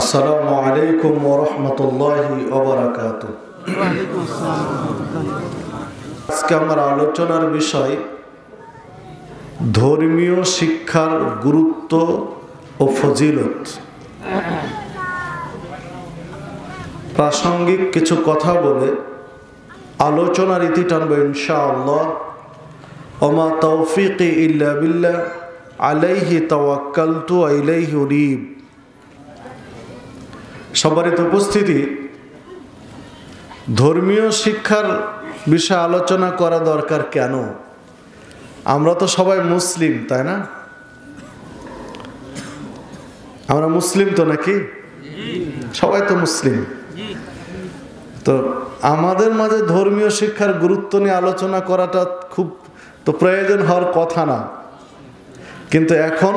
আসসালামু আলাইকুম ওয়া বারাকাতু আজকে আমার আলোচনার বিষয় ধর্মীয় শিক্ষার গুরুত্ব ও ফজিলত প্রাসঙ্গিক কিছু কথা বলে আলোচনার ইতি টানব ইনশাআল্লাহ ওমা তৌফিক ইল্লা বিল্লাহ আলাইহি তাওয়াক্কালতু ইলাইহি উনীব তো উপস্থিতি ধর্মীয় শিক্ষার বিষয়ে আলোচনা করা দরকার কেন আমরা তো সবাই মুসলিম তাই না আমরা মুসলিম তো নাকি সবাই তো মুসলিম তো আমাদের মাঝে ধর্মীয় শিক্ষার গুরুত্ব নিয়ে আলোচনা করাটা খুব তো প্রয়োজন হওয়ার কথা না কিন্তু এখন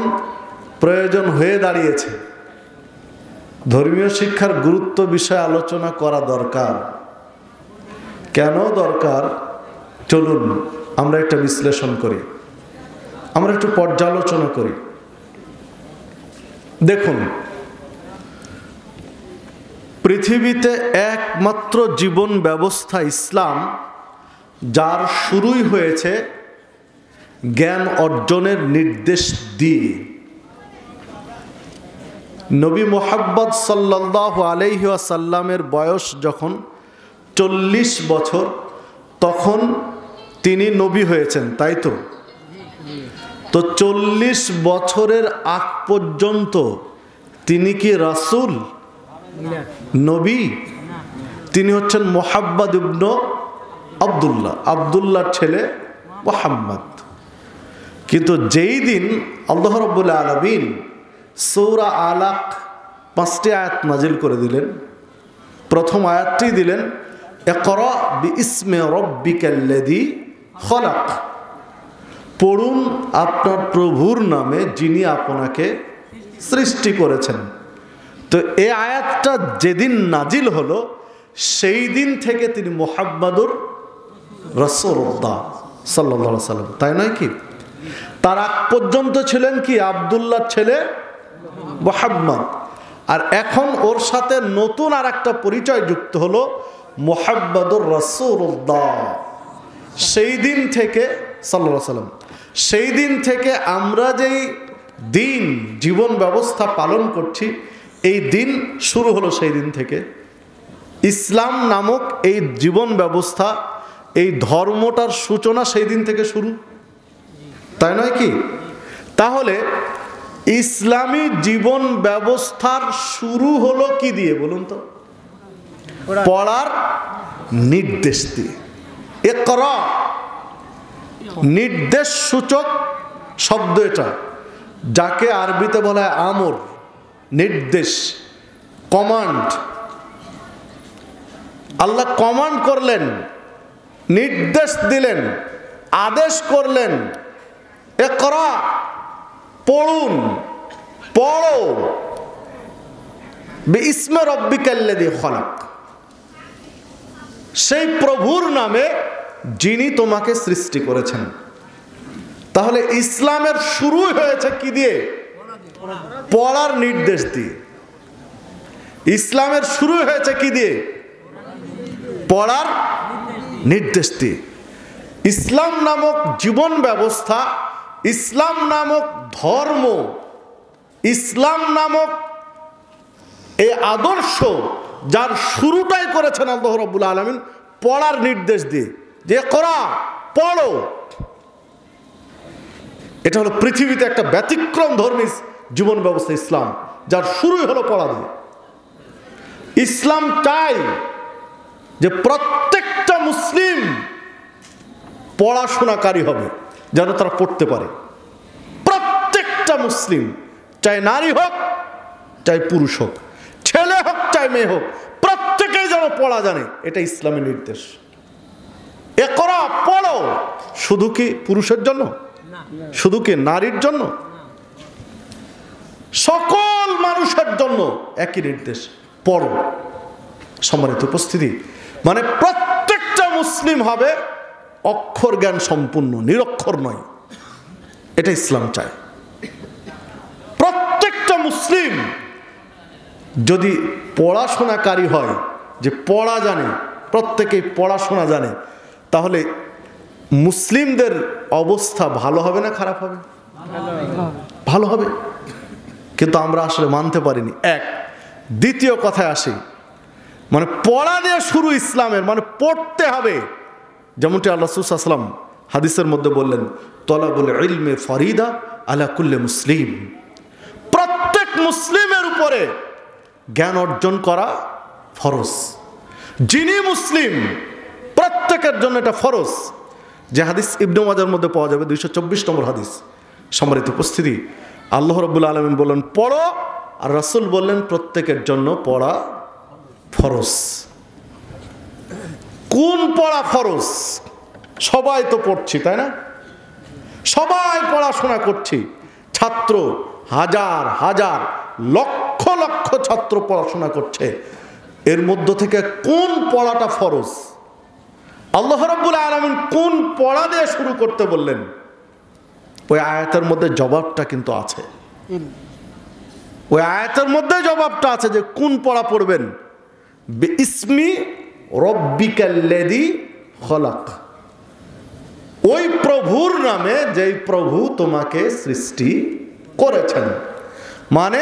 প্রয়োজন হয়ে দাঁড়িয়েছে ধর্মীয় শিক্ষার গুরুত্ব বিষয়ে আলোচনা করা দরকার কেন দরকার চলুন আমরা একটা বিশ্লেষণ করি আমরা একটু পর্যালোচনা করি দেখুন পৃথিবীতে একমাত্র জীবন ব্যবস্থা ইসলাম যার শুরুই হয়েছে জ্ঞান অর্জনের নির্দেশ দিয়ে নবী মোহাম্মদ সাল্লাহ আলহিহাসাল্লামের বয়স যখন চল্লিশ বছর তখন তিনি নবী হয়েছেন তাই তো তো চল্লিশ বছরের আগ পর্যন্ত তিনি কি রাসুল নবী তিনি হচ্ছেন মোহাব্বাদ ইবন আবদুল্লাহ আবদুল্লাহর ছেলে মোহাম্মদ কিন্তু যেই দিন আল্লাহরবুল্লা আলমিন সৌরা আলাক পাঁচটি আয়াত নাজিল করে দিলেন প্রথম আয়াতটি দিলেন একর ইসমে রব্বিকাল্লেদি খলাক পড়ুন আপনার প্রভুর নামে যিনি আপনাকে সৃষ্টি করেছেন তো এ আয়াতটা যেদিন নাজিল হলো সেই দিন থেকে তিনি মোহাম্মাদুর রসরদ্দা সাল্লাম তাই নয় কি তার আগ পর্যন্ত ছিলেন কি আবদুল্লার ছেলে মোহাম্মদ আর এখন ওর সাথে নতুন আর একটা পরিচয় যুক্ত হলো মোহাম্মদুর রসুল্লাহ সেই দিন থেকে সাল্লা সাল্লাম সেই দিন থেকে আমরা যেই দিন জীবন ব্যবস্থা পালন করছি এই দিন শুরু হলো সেই দিন থেকে ইসলাম নামক এই জীবন ব্যবস্থা এই ধর্মটার সূচনা সেই দিন থেকে শুরু তাই নয় কি তাহলে ইসলামী জীবন ব্যবস্থার শুরু হলো কি দিয়ে বলুন তো পড়ার নির্দেশ দিয়ে এ কর নির্দেশ সূচক শব্দ এটা যাকে আরবিতে বলা হয় আমর নির্দেশ কমান্ড আল্লাহ কমান্ড করলেন নির্দেশ দিলেন আদেশ করলেন এ করা পড়ুন পড়ো ইসমে রব্বিকাল্লাদি খলাক সেই প্রভুর নামে যিনি তোমাকে সৃষ্টি করেছেন তাহলে ইসলামের শুরু হয়েছে কি দিয়ে পড়ার নির্দেশ দিয়ে ইসলামের শুরু হয়েছে কি দিয়ে পড়ার নির্দেশ দিয়ে ইসলাম নামক জীবন ব্যবস্থা ইসলাম নামক ধর্ম ইসলাম নামক এই আদর্শ যার শুরুটাই করেছেন আল্লাহ রব্বুল আলমিন পড়ার নির্দেশ দিয়ে যে করা পড়ো এটা হলো পৃথিবীতে একটা ব্যতিক্রম ধর্মী জীবন ব্যবস্থা ইসলাম যার শুরুই হলো পড়া দিয়ে ইসলাম চাই যে প্রত্যেকটা মুসলিম পড়াশোনাকারী হবে যেন তারা পড়তে পারে প্রত্যেকটা মুসলিম চাই নারী হোক চাই পুরুষ হোক ছেলে হোক চাই মেয়ে হোক প্রত্যেকেই যেন পড়া জানে এটা ইসলামী নির্দেশ এ করা পড়ো শুধু কি পুরুষের জন্য শুধু কি নারীর জন্য সকল মানুষের জন্য একই নির্দেশ পড়ো সম্মানিত উপস্থিতি মানে প্রত্যেকটা মুসলিম হবে অক্ষর জ্ঞান সম্পূর্ণ নিরক্ষর নয় এটা ইসলাম চায় প্রত্যেকটা মুসলিম যদি পড়াশোনাকারী হয় যে পড়া জানে প্রত্যেকেই পড়াশোনা জানে তাহলে মুসলিমদের অবস্থা ভালো হবে না খারাপ হবে ভালো হবে কিন্তু আমরা আসলে মানতে পারিনি এক দ্বিতীয় কথায় আসি মানে পড়া দিয়ে শুরু ইসলামের মানে পড়তে হবে যেমনটি আল্লাহ আসলাম হাদিসের মধ্যে বললেন তলাবুল ইলমে ফরিদা আলা কুল্লে মুসলিম প্রত্যেক মুসলিমের উপরে জ্ঞান অর্জন করা ফরজ যিনি মুসলিম প্রত্যেকের জন্য এটা ফরজ যে হাদিস ইবনে মাজার মধ্যে পাওয়া যাবে দুইশো চব্বিশ নম্বর হাদিস সম্মানিত উপস্থিতি আল্লাহ রব্বুল আলমিন বললেন পড়ো আর রাসুল বললেন প্রত্যেকের জন্য পড়া ফরজ কোন পড়া ফরজ সবাই তো পড়ছি তাই না সবাই পড়াশোনা করছি ছাত্র হাজার হাজার লক্ষ লক্ষ ছাত্র পড়াশোনা করছে এর মধ্য থেকে কোন পড়াটা ফরজ আল্লাহ রব্বুল আলমিন কোন পড়া দিয়ে শুরু করতে বললেন ওই আয়াতের মধ্যে জবাবটা কিন্তু আছে ওই আয়াতের মধ্যে জবাবটা আছে যে কোন পড়া পড়বেন ইসমি রব্বিকাল্লেদি খলাক ওই প্রভুর নামে যেই প্রভু তোমাকে সৃষ্টি করেছেন মানে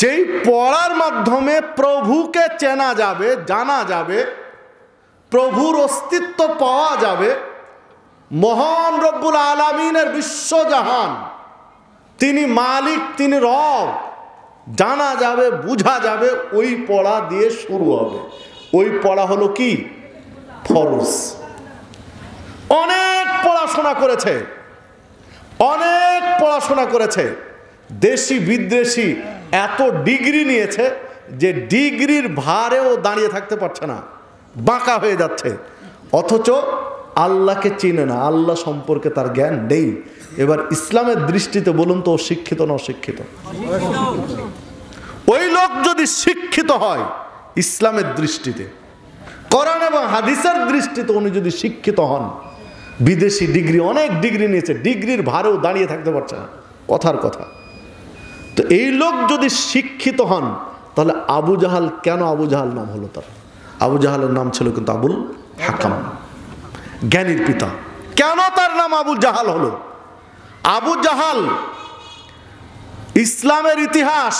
যেই পড়ার মাধ্যমে প্রভুকে চেনা যাবে জানা যাবে প্রভুর অস্তিত্ব পাওয়া যাবে মহান রব্বুল আলমিনের বিশ্বজাহান তিনি মালিক তিনি রব জানা যাবে বোঝা যাবে ওই পড়া দিয়ে শুরু হবে ওই পড়া হলো কি ফরজ অনেক পড়াশোনা করেছে অনেক পড়াশোনা করেছে দেশি বিদেশি এত ডিগ্রি নিয়েছে যে ডিগ্রির ভারেও দাঁড়িয়ে থাকতে পারছে না বাঁকা হয়ে যাচ্ছে অথচ আল্লাহকে চিনে না আল্লাহ সম্পর্কে তার জ্ঞান নেই এবার ইসলামের দৃষ্টিতে বলুন তো শিক্ষিত না অশিক্ষিত ওই লোক যদি শিক্ষিত হয় ইসলামের দৃষ্টিতে করান এবং হাদিসের দৃষ্টিতে উনি যদি শিক্ষিত হন বিদেশি ডিগ্রি অনেক ডিগ্রি নিয়েছে ডিগ্রির ভারেও দাঁড়িয়ে থাকতে পারছে না কথার কথা তো এই লোক যদি শিক্ষিত হন তাহলে আবু জাহাল কেন আবু জাহাল নাম হলো তার আবু জাহালের নাম ছিল কিন্তু আবুল হাকাম জ্ঞানীর পিতা কেন তার নাম আবু জাহাল হলো আবু জাহাল ইসলামের ইতিহাস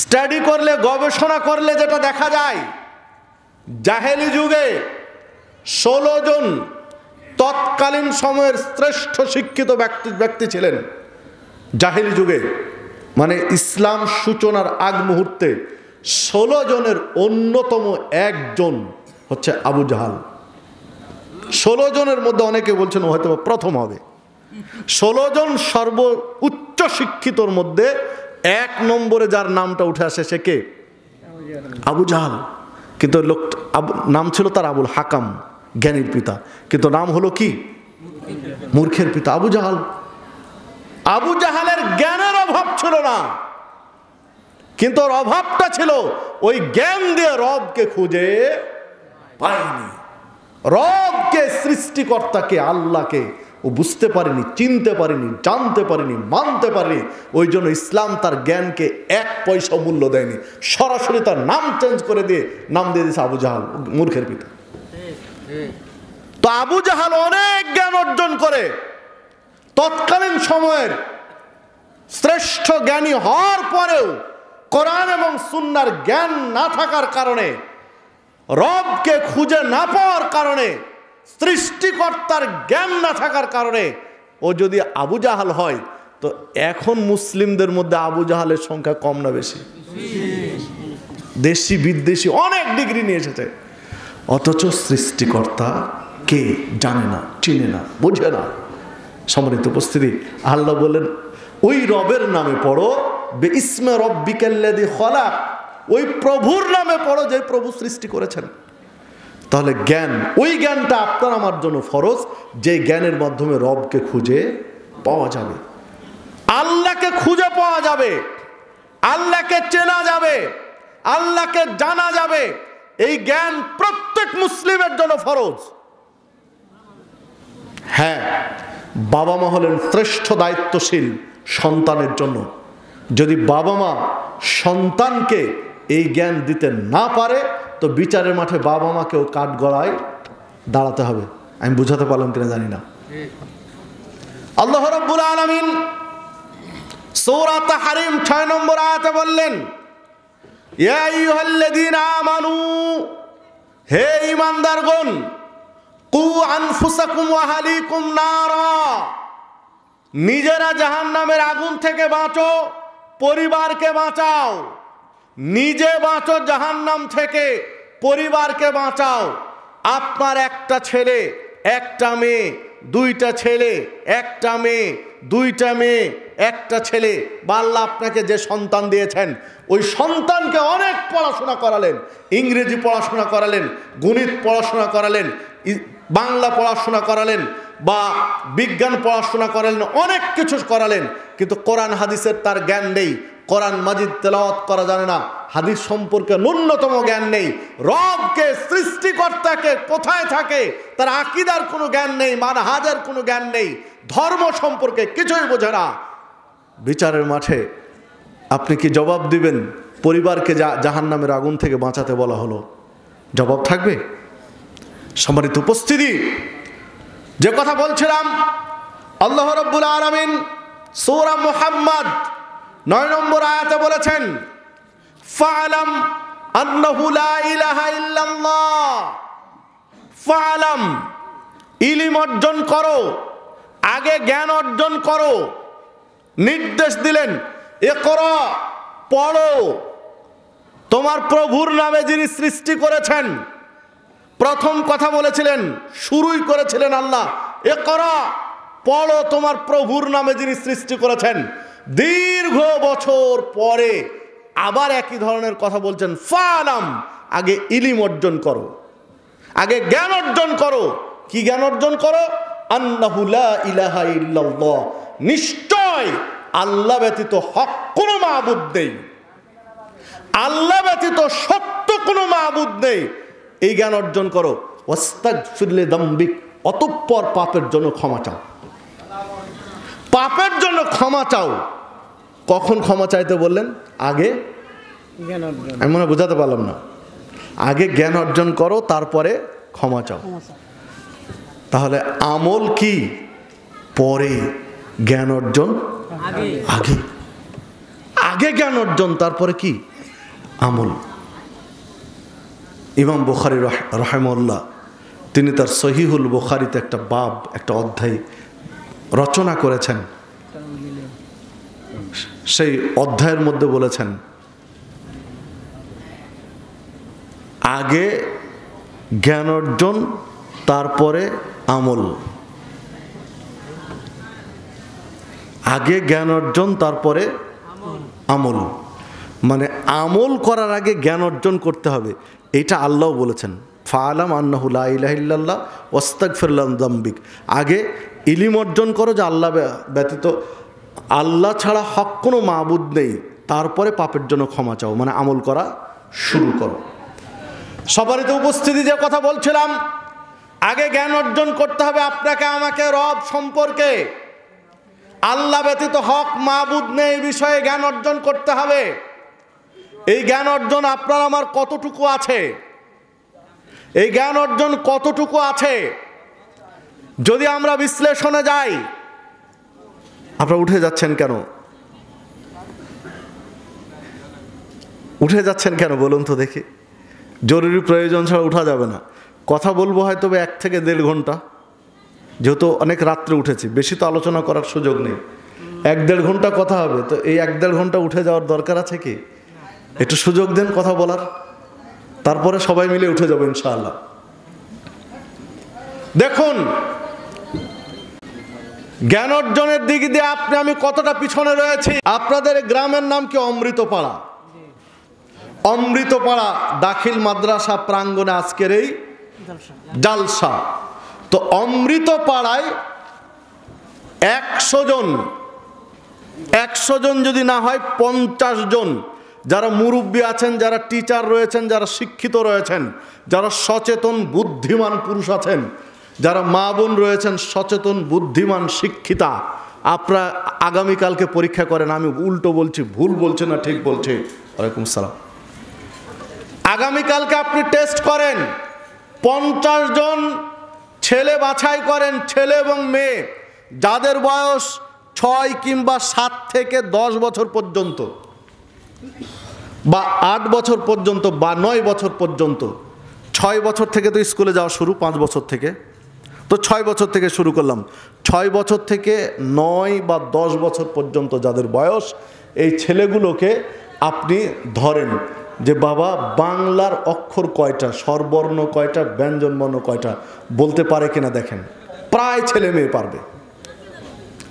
স্টাডি করলে গবেষণা করলে যেটা দেখা যায় জাহেলি যুগে ষোলো জন তৎকালীন সময়ের শ্রেষ্ঠ শিক্ষিত ব্যক্তি ব্যক্তি ছিলেন জাহেলি যুগে মানে ইসলাম সূচনার আগ মুহূর্তে ষোলো জনের অন্যতম একজন হচ্ছে আবু জাহাল ষোলো জনের মধ্যে অনেকে বলছেন হয়তো প্রথম হবে ষোলো জন সর্ব উচ্চ শিক্ষিতর মধ্যে এক নম্বরে যার নামটা উঠে আসে সে কে আবু জাহাল কিন্তু লোক নাম ছিল তার আবুল হাকাম জ্ঞানীর পিতা কিন্তু নাম হলো কি মূর্খের পিতা আবু জাহাল আবু জাহালের জ্ঞানের অভাব ছিল না কিন্তু ওর অভাবটা ছিল ওই জ্ঞান দিয়ে রবকে খুঁজে পায়নি রবকে সৃষ্টিকর্তাকে আল্লাহকে ও বুঝতে পারেনি চিনতে পারেনি জানতে পারেনি মানতে পারেনি ওই জন্য ইসলাম তার জ্ঞানকে এক পয়সা মূল্য দেয়নি সরাসরি তার নাম চেঞ্জ করে দিয়ে নাম দিয়ে দিয়েছে আবু জাহাল মূর্খের পিতা তো আবু জাহাল অনেক জ্ঞান অর্জন করে তৎকালীন সময়ের শ্রেষ্ঠ জ্ঞানী হওয়ার পরেও কোরআন এবং সুন্নার জ্ঞান না থাকার কারণে রবকে খুঁজে না পাওয়ার কারণে সৃষ্টিকর্তার জ্ঞান না থাকার কারণে ও যদি আবু জাহাল হয় তো এখন মুসলিমদের মধ্যে আবু জাহালের সংখ্যা কম না বেশি দেশি বিদেশি অনেক ডিগ্রি নিয়ে এসেছে অথচ সৃষ্টিকর্তা কে জানে না চিনে না বোঝে না সমৃদ্ধ উপস্থিতি আল্লাহ বললেন ওই রবের নামে পড়ো বে ইসমে রব্বিকাল্লাদি হলা ওই প্রভুর নামে পড়ো যে প্রভু সৃষ্টি করেছেন তাহলে জ্ঞান ওই জ্ঞানটা আপনার আমার জন্য ফরজ যে জ্ঞানের মাধ্যমে রবকে খুঁজে পাওয়া যাবে আল্লাহকে খুঁজে পাওয়া যাবে আল্লাহকে চেনা যাবে আল্লাহকে জানা যাবে এই জ্ঞান প্রত্যেক মুসলিমের জন্য ফরজ হ্যাঁ বাবা মা হলেন শ্রেষ্ঠ দায়িত্বশীল সন্তানের জন্য যদি বাবা মা সন্তানকে এই জ্ঞান দিতে না পারে তো বিচারের মাঠে বাবা মাকেও কাঠ গড়ায় দাঁড়াতে হবে আমি বুঝাতে পারলাম কিনা জানি না আল্লাহ রব্বুল আলমিন সৌরা হারিম ছয় নম্বর আয়াতে বললেন আমানু হে ইমানদারগণ কু আনফুসাকুম ওয়াহালিকুম নারা নিজেরা জাহান্নামের আগুন থেকে বাঁচো পরিবারকে বাঁচাও নিজে বাঁচো জাহান্নাম থেকে পরিবারকে বাঁচাও আপনার একটা ছেলে একটা মেয়ে দুইটা ছেলে একটা মেয়ে দুইটা মেয়ে একটা ছেলে বাল্লা আপনাকে যে সন্তান দিয়েছেন ওই সন্তানকে অনেক পড়াশোনা করালেন ইংরেজি পড়াশোনা করালেন গণিত পড়াশোনা করালেন বাংলা পড়াশোনা করালেন বা বিজ্ঞান পড়াশোনা করালেন অনেক কিছু করালেন কিন্তু কোরআন হাদিসের তার জ্ঞান নেই কোরআন মাজিদ তেলাওয়াত করা জানে না হাদিস সম্পর্কে ন্যূনতম জ্ঞান নেই রবকে সৃষ্টিকর্তাকে কোথায় থাকে তার আকিদার কোনো জ্ঞান নেই মান হাজার কোনো জ্ঞান নেই ধর্ম সম্পর্কে কিছুই বোঝে না বিচারের মাঠে আপনি কি জবাব দিবেন পরিবারকে জাহান নামের আগুন থেকে বাঁচাতে বলা হলো জবাব থাকবে সম্মানিত উপস্থিতি যে কথা বলছিলাম আল্লাহ রব্বুল আলমিন সৌরা মোহাম্মদ নয় নম্বর আয়াতে বলেছেন ফালাম ফালাম ইলিম অর্জন করো আগে জ্ঞান অর্জন করো নির্দেশ দিলেন এ কর পড়ো তোমার প্রভুর নামে যিনি সৃষ্টি করেছেন প্রথম কথা বলেছিলেন শুরুই করেছিলেন আল্লাহ এ করা পড়ো তোমার প্রভুর নামে যিনি সৃষ্টি করেছেন দীর্ঘ বছর পরে আবার একই ধরনের কথা বলছেন ফালাম আগে ইলিম অর্জন করো আগে জ্ঞান অর্জন করো কি জ্ঞান অর্জন করো আল্লাহুলা ইলাহা ইল্লাল্লাহ নিশ্চয় আল্লাহ ব্যতীত হক কোনো মাহবুদ নেই আল্লাহ ব্যতীত সত্য কোনো মাহবুদ নেই এই জ্ঞান অর্জন করো ওস্তাক ফিরলে দম্বিক অতঃপর পাপের জন্য ক্ষমা চাও পাপের জন্য ক্ষমা চাও কখন ক্ষমা চাইতে বললেন আগে আমি মনে বোঝাতে পারলাম না আগে জ্ঞান অর্জন করো তারপরে ক্ষমা চাও তাহলে আমল কি পরে জ্ঞান অর্জন আগে আগে জ্ঞান অর্জন তারপরে কি আমল ইমাম বুখারি রহেমল্লা তিনি তার সহিহুল বুখারিতে একটা বাব একটা অধ্যায় রচনা করেছেন সেই অধ্যায়ের মধ্যে বলেছেন আগে জ্ঞান অর্জন তারপরে আমল আগে জ্ঞান অর্জন তারপরে আমল মানে আমল করার আগে জ্ঞান অর্জন করতে হবে এটা আল্লাহ বলেছেন ফালাম আন্নাহুল্লা ইলাহিল্লাহ ওস্তাক ফিরলাম দাম্বিক আগে ইলিম অর্জন করো যে আল্লাহ ব্যতীত আল্লাহ ছাড়া হক কোনো মাবুদ নেই তারপরে পাপের জন্য ক্ষমা চাও মানে আমল করা শুরু করো সবারই তো উপস্থিতি যে কথা বলছিলাম আগে জ্ঞান অর্জন করতে হবে আপনাকে আমাকে রব সম্পর্কে আল্লাহ ব্যতীত হক মাবুদ নেই বিষয়ে জ্ঞান অর্জন করতে হবে এই জ্ঞান অর্জন আপনার আমার কতটুকু আছে এই জ্ঞান অর্জন কতটুকু আছে যদি আমরা বিশ্লেষণে যাই আপনারা উঠে যাচ্ছেন কেন উঠে যাচ্ছেন কেন বলুন তো দেখি জরুরি প্রয়োজন ছাড়া উঠা যাবে না কথা বলবো হয়তো এক থেকে দেড় ঘন্টা যেহেতু অনেক রাত্রে উঠেছি বেশি তো আলোচনা করার সুযোগ নেই এক দেড় ঘন্টা কথা হবে তো এই এক দেড় ঘন্টা উঠে যাওয়ার দরকার আছে কি একটু সুযোগ দেন কথা বলার তারপরে সবাই মিলে উঠে যাবো ইনশাআল্লাহ দেখুন জ্ঞান অর্জনের দিক দিয়ে আপনি আমি কতটা পিছনে রয়েছি আপনাদের গ্রামের নাম কি অমৃতপাড়া অমৃতপাড়া দাখিল মাদ্রাসা প্রাঙ্গণে আজকের এই জালসা তো অমৃতপাড়ায় একশো জন একশো জন যদি না হয় পঞ্চাশ জন যারা মুরব্বী আছেন যারা টিচার রয়েছেন যারা শিক্ষিত রয়েছেন যারা সচেতন বুদ্ধিমান পুরুষ আছেন যারা মা বোন রয়েছেন সচেতন বুদ্ধিমান শিক্ষিতা আপনারা আগামীকালকে পরীক্ষা করেন আমি উল্টো বলছি ভুল বলছে না ঠিক বলছি ওয়ালাইকুম সালাম আগামীকালকে আপনি টেস্ট করেন পঞ্চাশ জন ছেলে বাছাই করেন ছেলে এবং মেয়ে যাদের বয়স ছয় কিংবা সাত থেকে দশ বছর পর্যন্ত বা আট বছর পর্যন্ত বা নয় বছর পর্যন্ত ছয় বছর থেকে তো স্কুলে যাওয়া শুরু পাঁচ বছর থেকে তো ছয় বছর থেকে শুরু করলাম ছয় বছর থেকে নয় বা দশ বছর পর্যন্ত যাদের বয়স এই ছেলেগুলোকে আপনি ধরেন যে বাবা বাংলার অক্ষর কয়টা স্বরবর্ণ কয়টা ব্যঞ্জনবর্ণ কয়টা বলতে পারে কিনা দেখেন প্রায় ছেলে মেয়ে পারবে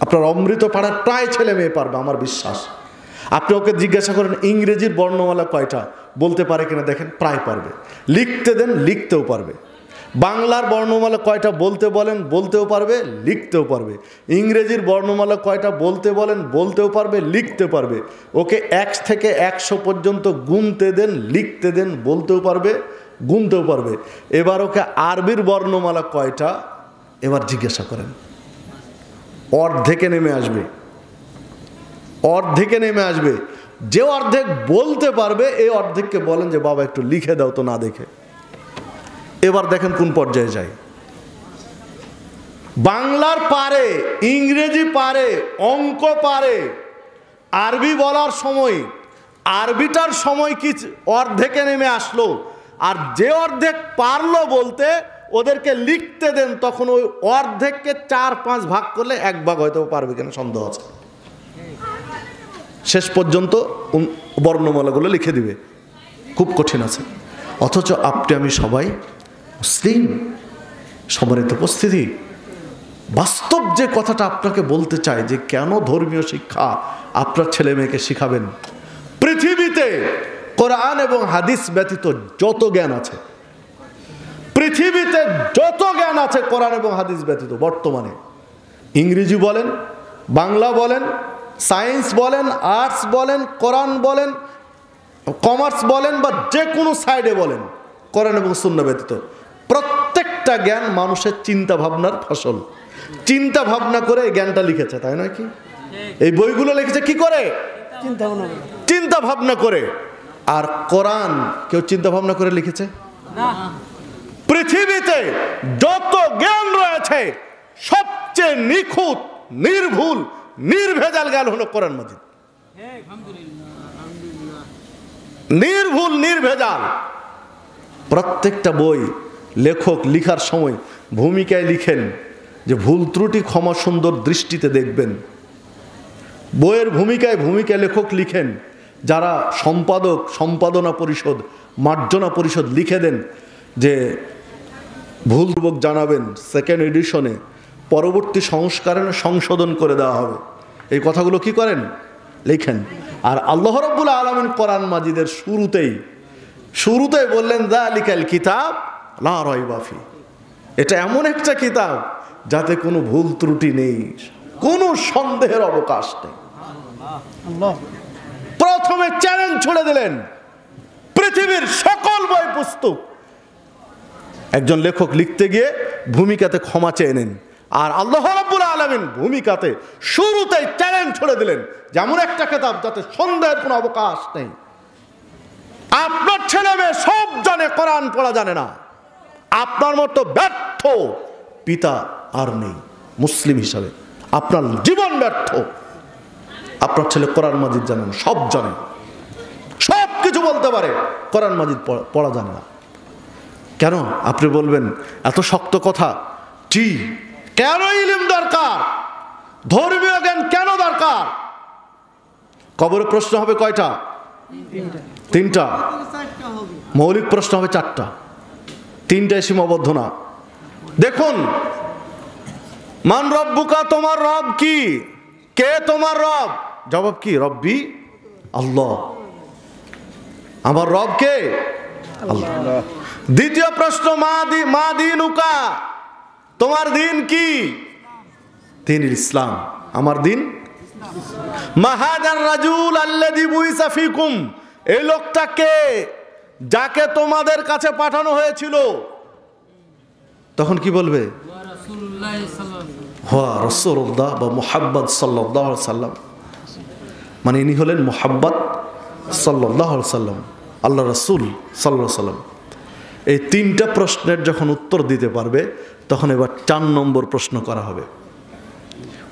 আপনার অমৃত পাড়ার প্রায় ছেলে মেয়ে পারবে আমার বিশ্বাস আপনি ওকে জিজ্ঞাসা করেন ইংরেজির বর্ণমালা কয়টা বলতে পারে কিনা দেখেন প্রায় পারবে লিখতে দেন লিখতেও পারবে বাংলার বর্ণমালা কয়টা বলতে বলেন বলতেও পারবে লিখতেও পারবে ইংরেজির বর্ণমালা কয়টা বলতে বলেন বলতেও পারবে লিখতে পারবে ওকে এক থেকে একশো পর্যন্ত গুনতে দেন লিখতে দেন বলতেও পারবে গুনতেও পারবে এবার ওকে আরবির বর্ণমালা কয়টা এবার জিজ্ঞাসা করেন অর্ধেকে নেমে আসবে অর্ধেকে নেমে আসবে যে অর্ধেক বলতে পারবে এই অর্ধেককে বলেন যে বাবা একটু লিখে দাও তো না দেখে এবার দেখেন কোন পর্যায়ে যায় বাংলার পারে ইংরেজি পারে অঙ্ক পারে আরবি বলার সময় আরবিটার সময় কি অর্ধেকে নেমে আসলো আর যে অর্ধেক পারলো বলতে ওদেরকে লিখতে দেন তখন ওই অর্ধেককে চার পাঁচ ভাগ করলে এক ভাগ হয়তো পারবে কিনা সন্দেহ আছে শেষ পর্যন্ত বর্ণমালাগুলো লিখে দিবে খুব কঠিন আছে অথচ আপনি আমি সবাই মুসলিম সমানিত উপস্থিতি বাস্তব যে কথাটা আপনাকে বলতে চাই যে কেন ধর্মীয় শিক্ষা আপনার ছেলে মেয়েকে শিখাবেন পৃথিবীতে কোরআন এবং হাদিস ব্যতীত যত জ্ঞান আছে পৃথিবীতে যত জ্ঞান আছে কোরআন এবং হাদিস ব্যতীত বর্তমানে ইংরেজি বলেন বাংলা বলেন সায়েন্স বলেন আর্টস বলেন কোরআন বলেন কমার্স বলেন বা যে কোনো সাইডে বলেন কোরআন এবং শূন্য ব্যতীত প্রত্যেকটা জ্ঞান মানুষের চিন্তা ভাবনার ফসল চিন্তা ভাবনা করে এই জ্ঞানটা লিখেছে তাই নয় কি এই বইগুলো লিখেছে কি করে চিন্তা ভাবনা করে আর কোরআন কেউ চিন্তা ভাবনা করে লিখেছে পৃথিবীতে যত জ্ঞান রয়েছে সবচেয়ে নিখুঁত নির্ভুল নির্ভেজাল গাল হলো কোরআন মজিদ হ্যাঁ, নির্ভুল নির্ভেজাল প্রত্যেকটা বই লেখক লিখার সময় ভূমিকায় লিখেন যে ভুল ত্রুটি ক্ষমা সুন্দর দৃষ্টিতে দেখবেন বইয়ের ভূমিকায় ভূমিকায় লেখক লিখেন যারা সম্পাদক সম্পাদনা পরিষদ মার্জনা পরিষদ লিখে দেন যে ভুলপূর্বক জানাবেন সেকেন্ড এডিশনে পরবর্তী সংস্কারে সংশোধন করে দেওয়া হবে এই কথাগুলো কি করেন লেখেন আর আল্লাহ রব্বুল আলমিন কোরআন মাজিদের শুরুতেই শুরুতেই বললেন দা লিকাল কিতাব লাফি এটা এমন একটা কিতাব যাতে কোনো ভুল ত্রুটি নেই কোনো সন্দেহের অবকাশ নেই প্রথমে চ্যালেঞ্জ ছুড়ে দিলেন পৃথিবীর সকল বই পুস্তক একজন লেখক লিখতে গিয়ে ভূমিকাতে ক্ষমা চেয়ে নেন আর আল্লাহ রাব্বুল আলমিন ভূমিকাতে শুরুতেই চ্যালেঞ্জ ছড়ে দিলেন যেমন একটা খেতাব যাতে সন্দেহের কোনো অবকাশ নেই আপনার ছেলে মেয়ে সব জানে কোরআন পড়া জানে না আপনার মতো ব্যর্থ পিতা আর নেই মুসলিম হিসাবে আপনার জীবন ব্যর্থ আপনার ছেলে কোরআন মাজিদ জানেন সব জানে সব কিছু বলতে পারে কোরআন মাজিদ পড়া জানে না কেন আপনি বলবেন এত শক্ত কথা জি কেন ইলিম দরকার ধর্মীয় জ্ঞান কেন দরকার কবরের প্রশ্ন হবে কয়টা তিনটা মৌলিক প্রশ্ন হবে চারটা তিনটায় সীমাবদ্ধ না দেখুন মান রব্বুকা তোমার রব কি কে তোমার রব জবাব কি রব্বি আল্লাহ আমার রব কে আল্লাহ দ্বিতীয় প্রশ্ন মা দি মা দিনুকা তোমার দিন কি দিন ইসলাম আমার দিন মাহাদার রাজুল আল্লাদি বুইসা ফিকুম এই লোকটাকে যাকে তোমাদের কাছে পাঠানো হয়েছিল তখন কি বলবে হওয়া রসুল্লাহ বা মোহাব্বত সাল্লাহ মানে ইনি হলেন মোহাব্বত সাল্লাহ সাল্লাম আল্লাহ রসুল সাল্লাহ সাল্লাম এই তিনটা প্রশ্নের যখন উত্তর দিতে পারবে তখন এবার চার নম্বর প্রশ্ন করা হবে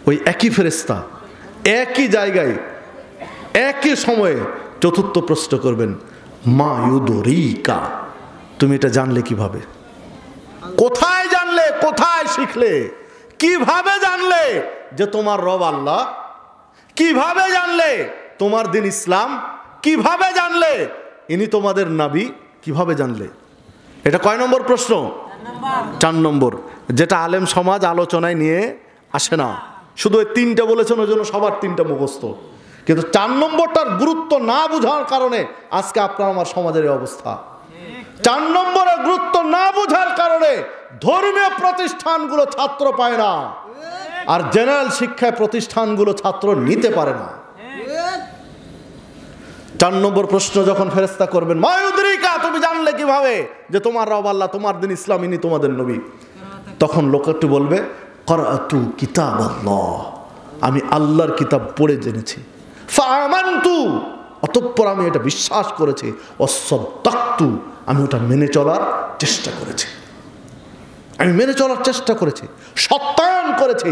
ওই একই ফেরিস্তা একই জায়গায় একই সময়ে চতুর্থ প্রশ্ন করবেন মা ইউদরিকা তুমি এটা জানলে কিভাবে কোথায় জানলে কোথায় শিখলে কিভাবে জানলে যে তোমার রব আল্লাহ কিভাবে জানলে তোমার দিন ইসলাম কিভাবে জানলে ইনি তোমাদের নাবি কিভাবে জানলে এটা কয় নম্বর প্রশ্ন চার নম্বর যেটা আলেম সমাজ আলোচনায় নিয়ে আসে না শুধু ওই তিনটা বলেছেন ওই জন্য সবার তিনটা মুখস্থ কিন্তু চার নম্বরটার গুরুত্ব না বোঝার কারণে আজকে আপনার আমার সমাজের এই অবস্থা চার নম্বরের গুরুত্ব না বোঝার কারণে ধর্মীয় প্রতিষ্ঠানগুলো ছাত্র পায় না আর জেনারেল শিক্ষায় প্রতিষ্ঠানগুলো ছাত্র নিতে পারে না চার নম্বর প্রশ্ন যখন ফেরস্তা করবেন মায়ুদ্রিকা তুমি জানলে কিভাবে যে তোমার রব আল্লাহ তোমার দিন ইসলাম ইনি তোমাদের নবী তখন লোকটি বলবে করাতু কিতাব আল্লাহ আমি আল্লাহর কিতাব পড়ে জেনেছি ফু অতঃপর আমি এটা বিশ্বাস করেছি তাক্তু আমি ওটা মেনে চলার চেষ্টা করেছি আমি মেনে চলার চেষ্টা করেছি সত্যায়ন করেছি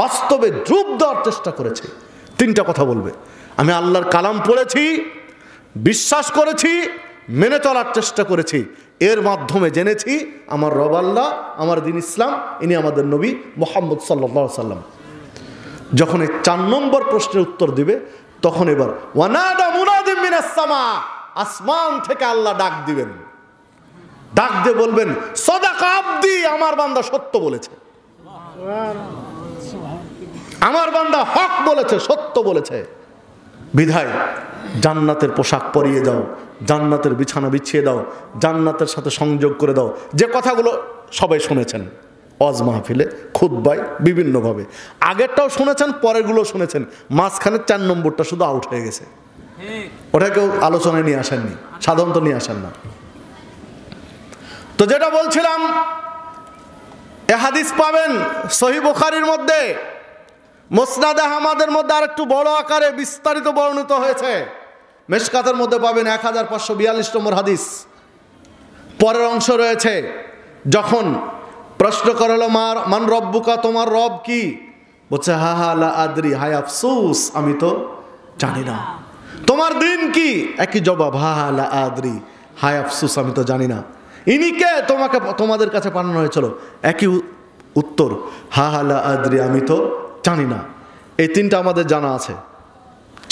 বাস্তবে রূপ দেওয়ার চেষ্টা করেছি তিনটা কথা বলবে আমি আল্লাহর কালাম পড়েছি বিশ্বাস করেছি মেনে চলার চেষ্টা করেছি এর মাধ্যমে জেনেছি আমার রব আল্লাহ আমার দিন ইসলাম ইনি আমাদের নবী মোহাম্মদ সাল্লা সাল্লাম যখন এই চার নম্বর প্রশ্নের উত্তর দিবে তখন এবার ওয়ানাদা আসমান থেকে আল্লাহ ডাক দিবেন ডাক দিয়ে বলবেন সদা কাবদি আমার বান্দা সত্য বলেছে আমার বান্দা হক বলেছে সত্য বলেছে বিধায় জান্নাতের পোশাক পরিয়ে দাও জান্নাতের বিছানা বিছিয়ে দাও জান্নাতের সাথে সংযোগ করে দাও যে কথাগুলো সবাই শুনেছেন অজ মাহফিলে খুদ্বায় বিভিন্নভাবে আগেরটাও শুনেছেন পরেরগুলো শুনেছেন মাঝখানে চার নম্বরটা শুধু আউট হয়ে গেছে ওটা কেউ আলোচনায় নিয়ে আসেননি সাধারণত নিয়ে আসেন না তো যেটা বলছিলাম এ হাদিস পাবেন সহি বোখারির মধ্যে মোসনাদ আহমাদের মধ্যে আর একটু বড় আকারে বিস্তারিত বর্ণিত হয়েছে মেশকাতের মধ্যে পাবেন এক হাজার পাঁচশো বিয়াল্লিশ নম্বর হাদিস পরের অংশ রয়েছে যখন প্রশ্ন করলো মার মান রব্বুকা তোমার রব কি বলছে হা হা লা আদরি হায় আমি তো জানি না তোমার দিন কি একই জবাব হা হা লা আদরি হায় আমি তো জানি না ইনি কে তোমাকে তোমাদের কাছে পাঠানো হয়েছিল একই উত্তর হা হা লা আদরি আমি তো জানি না এই তিনটা আমাদের জানা আছে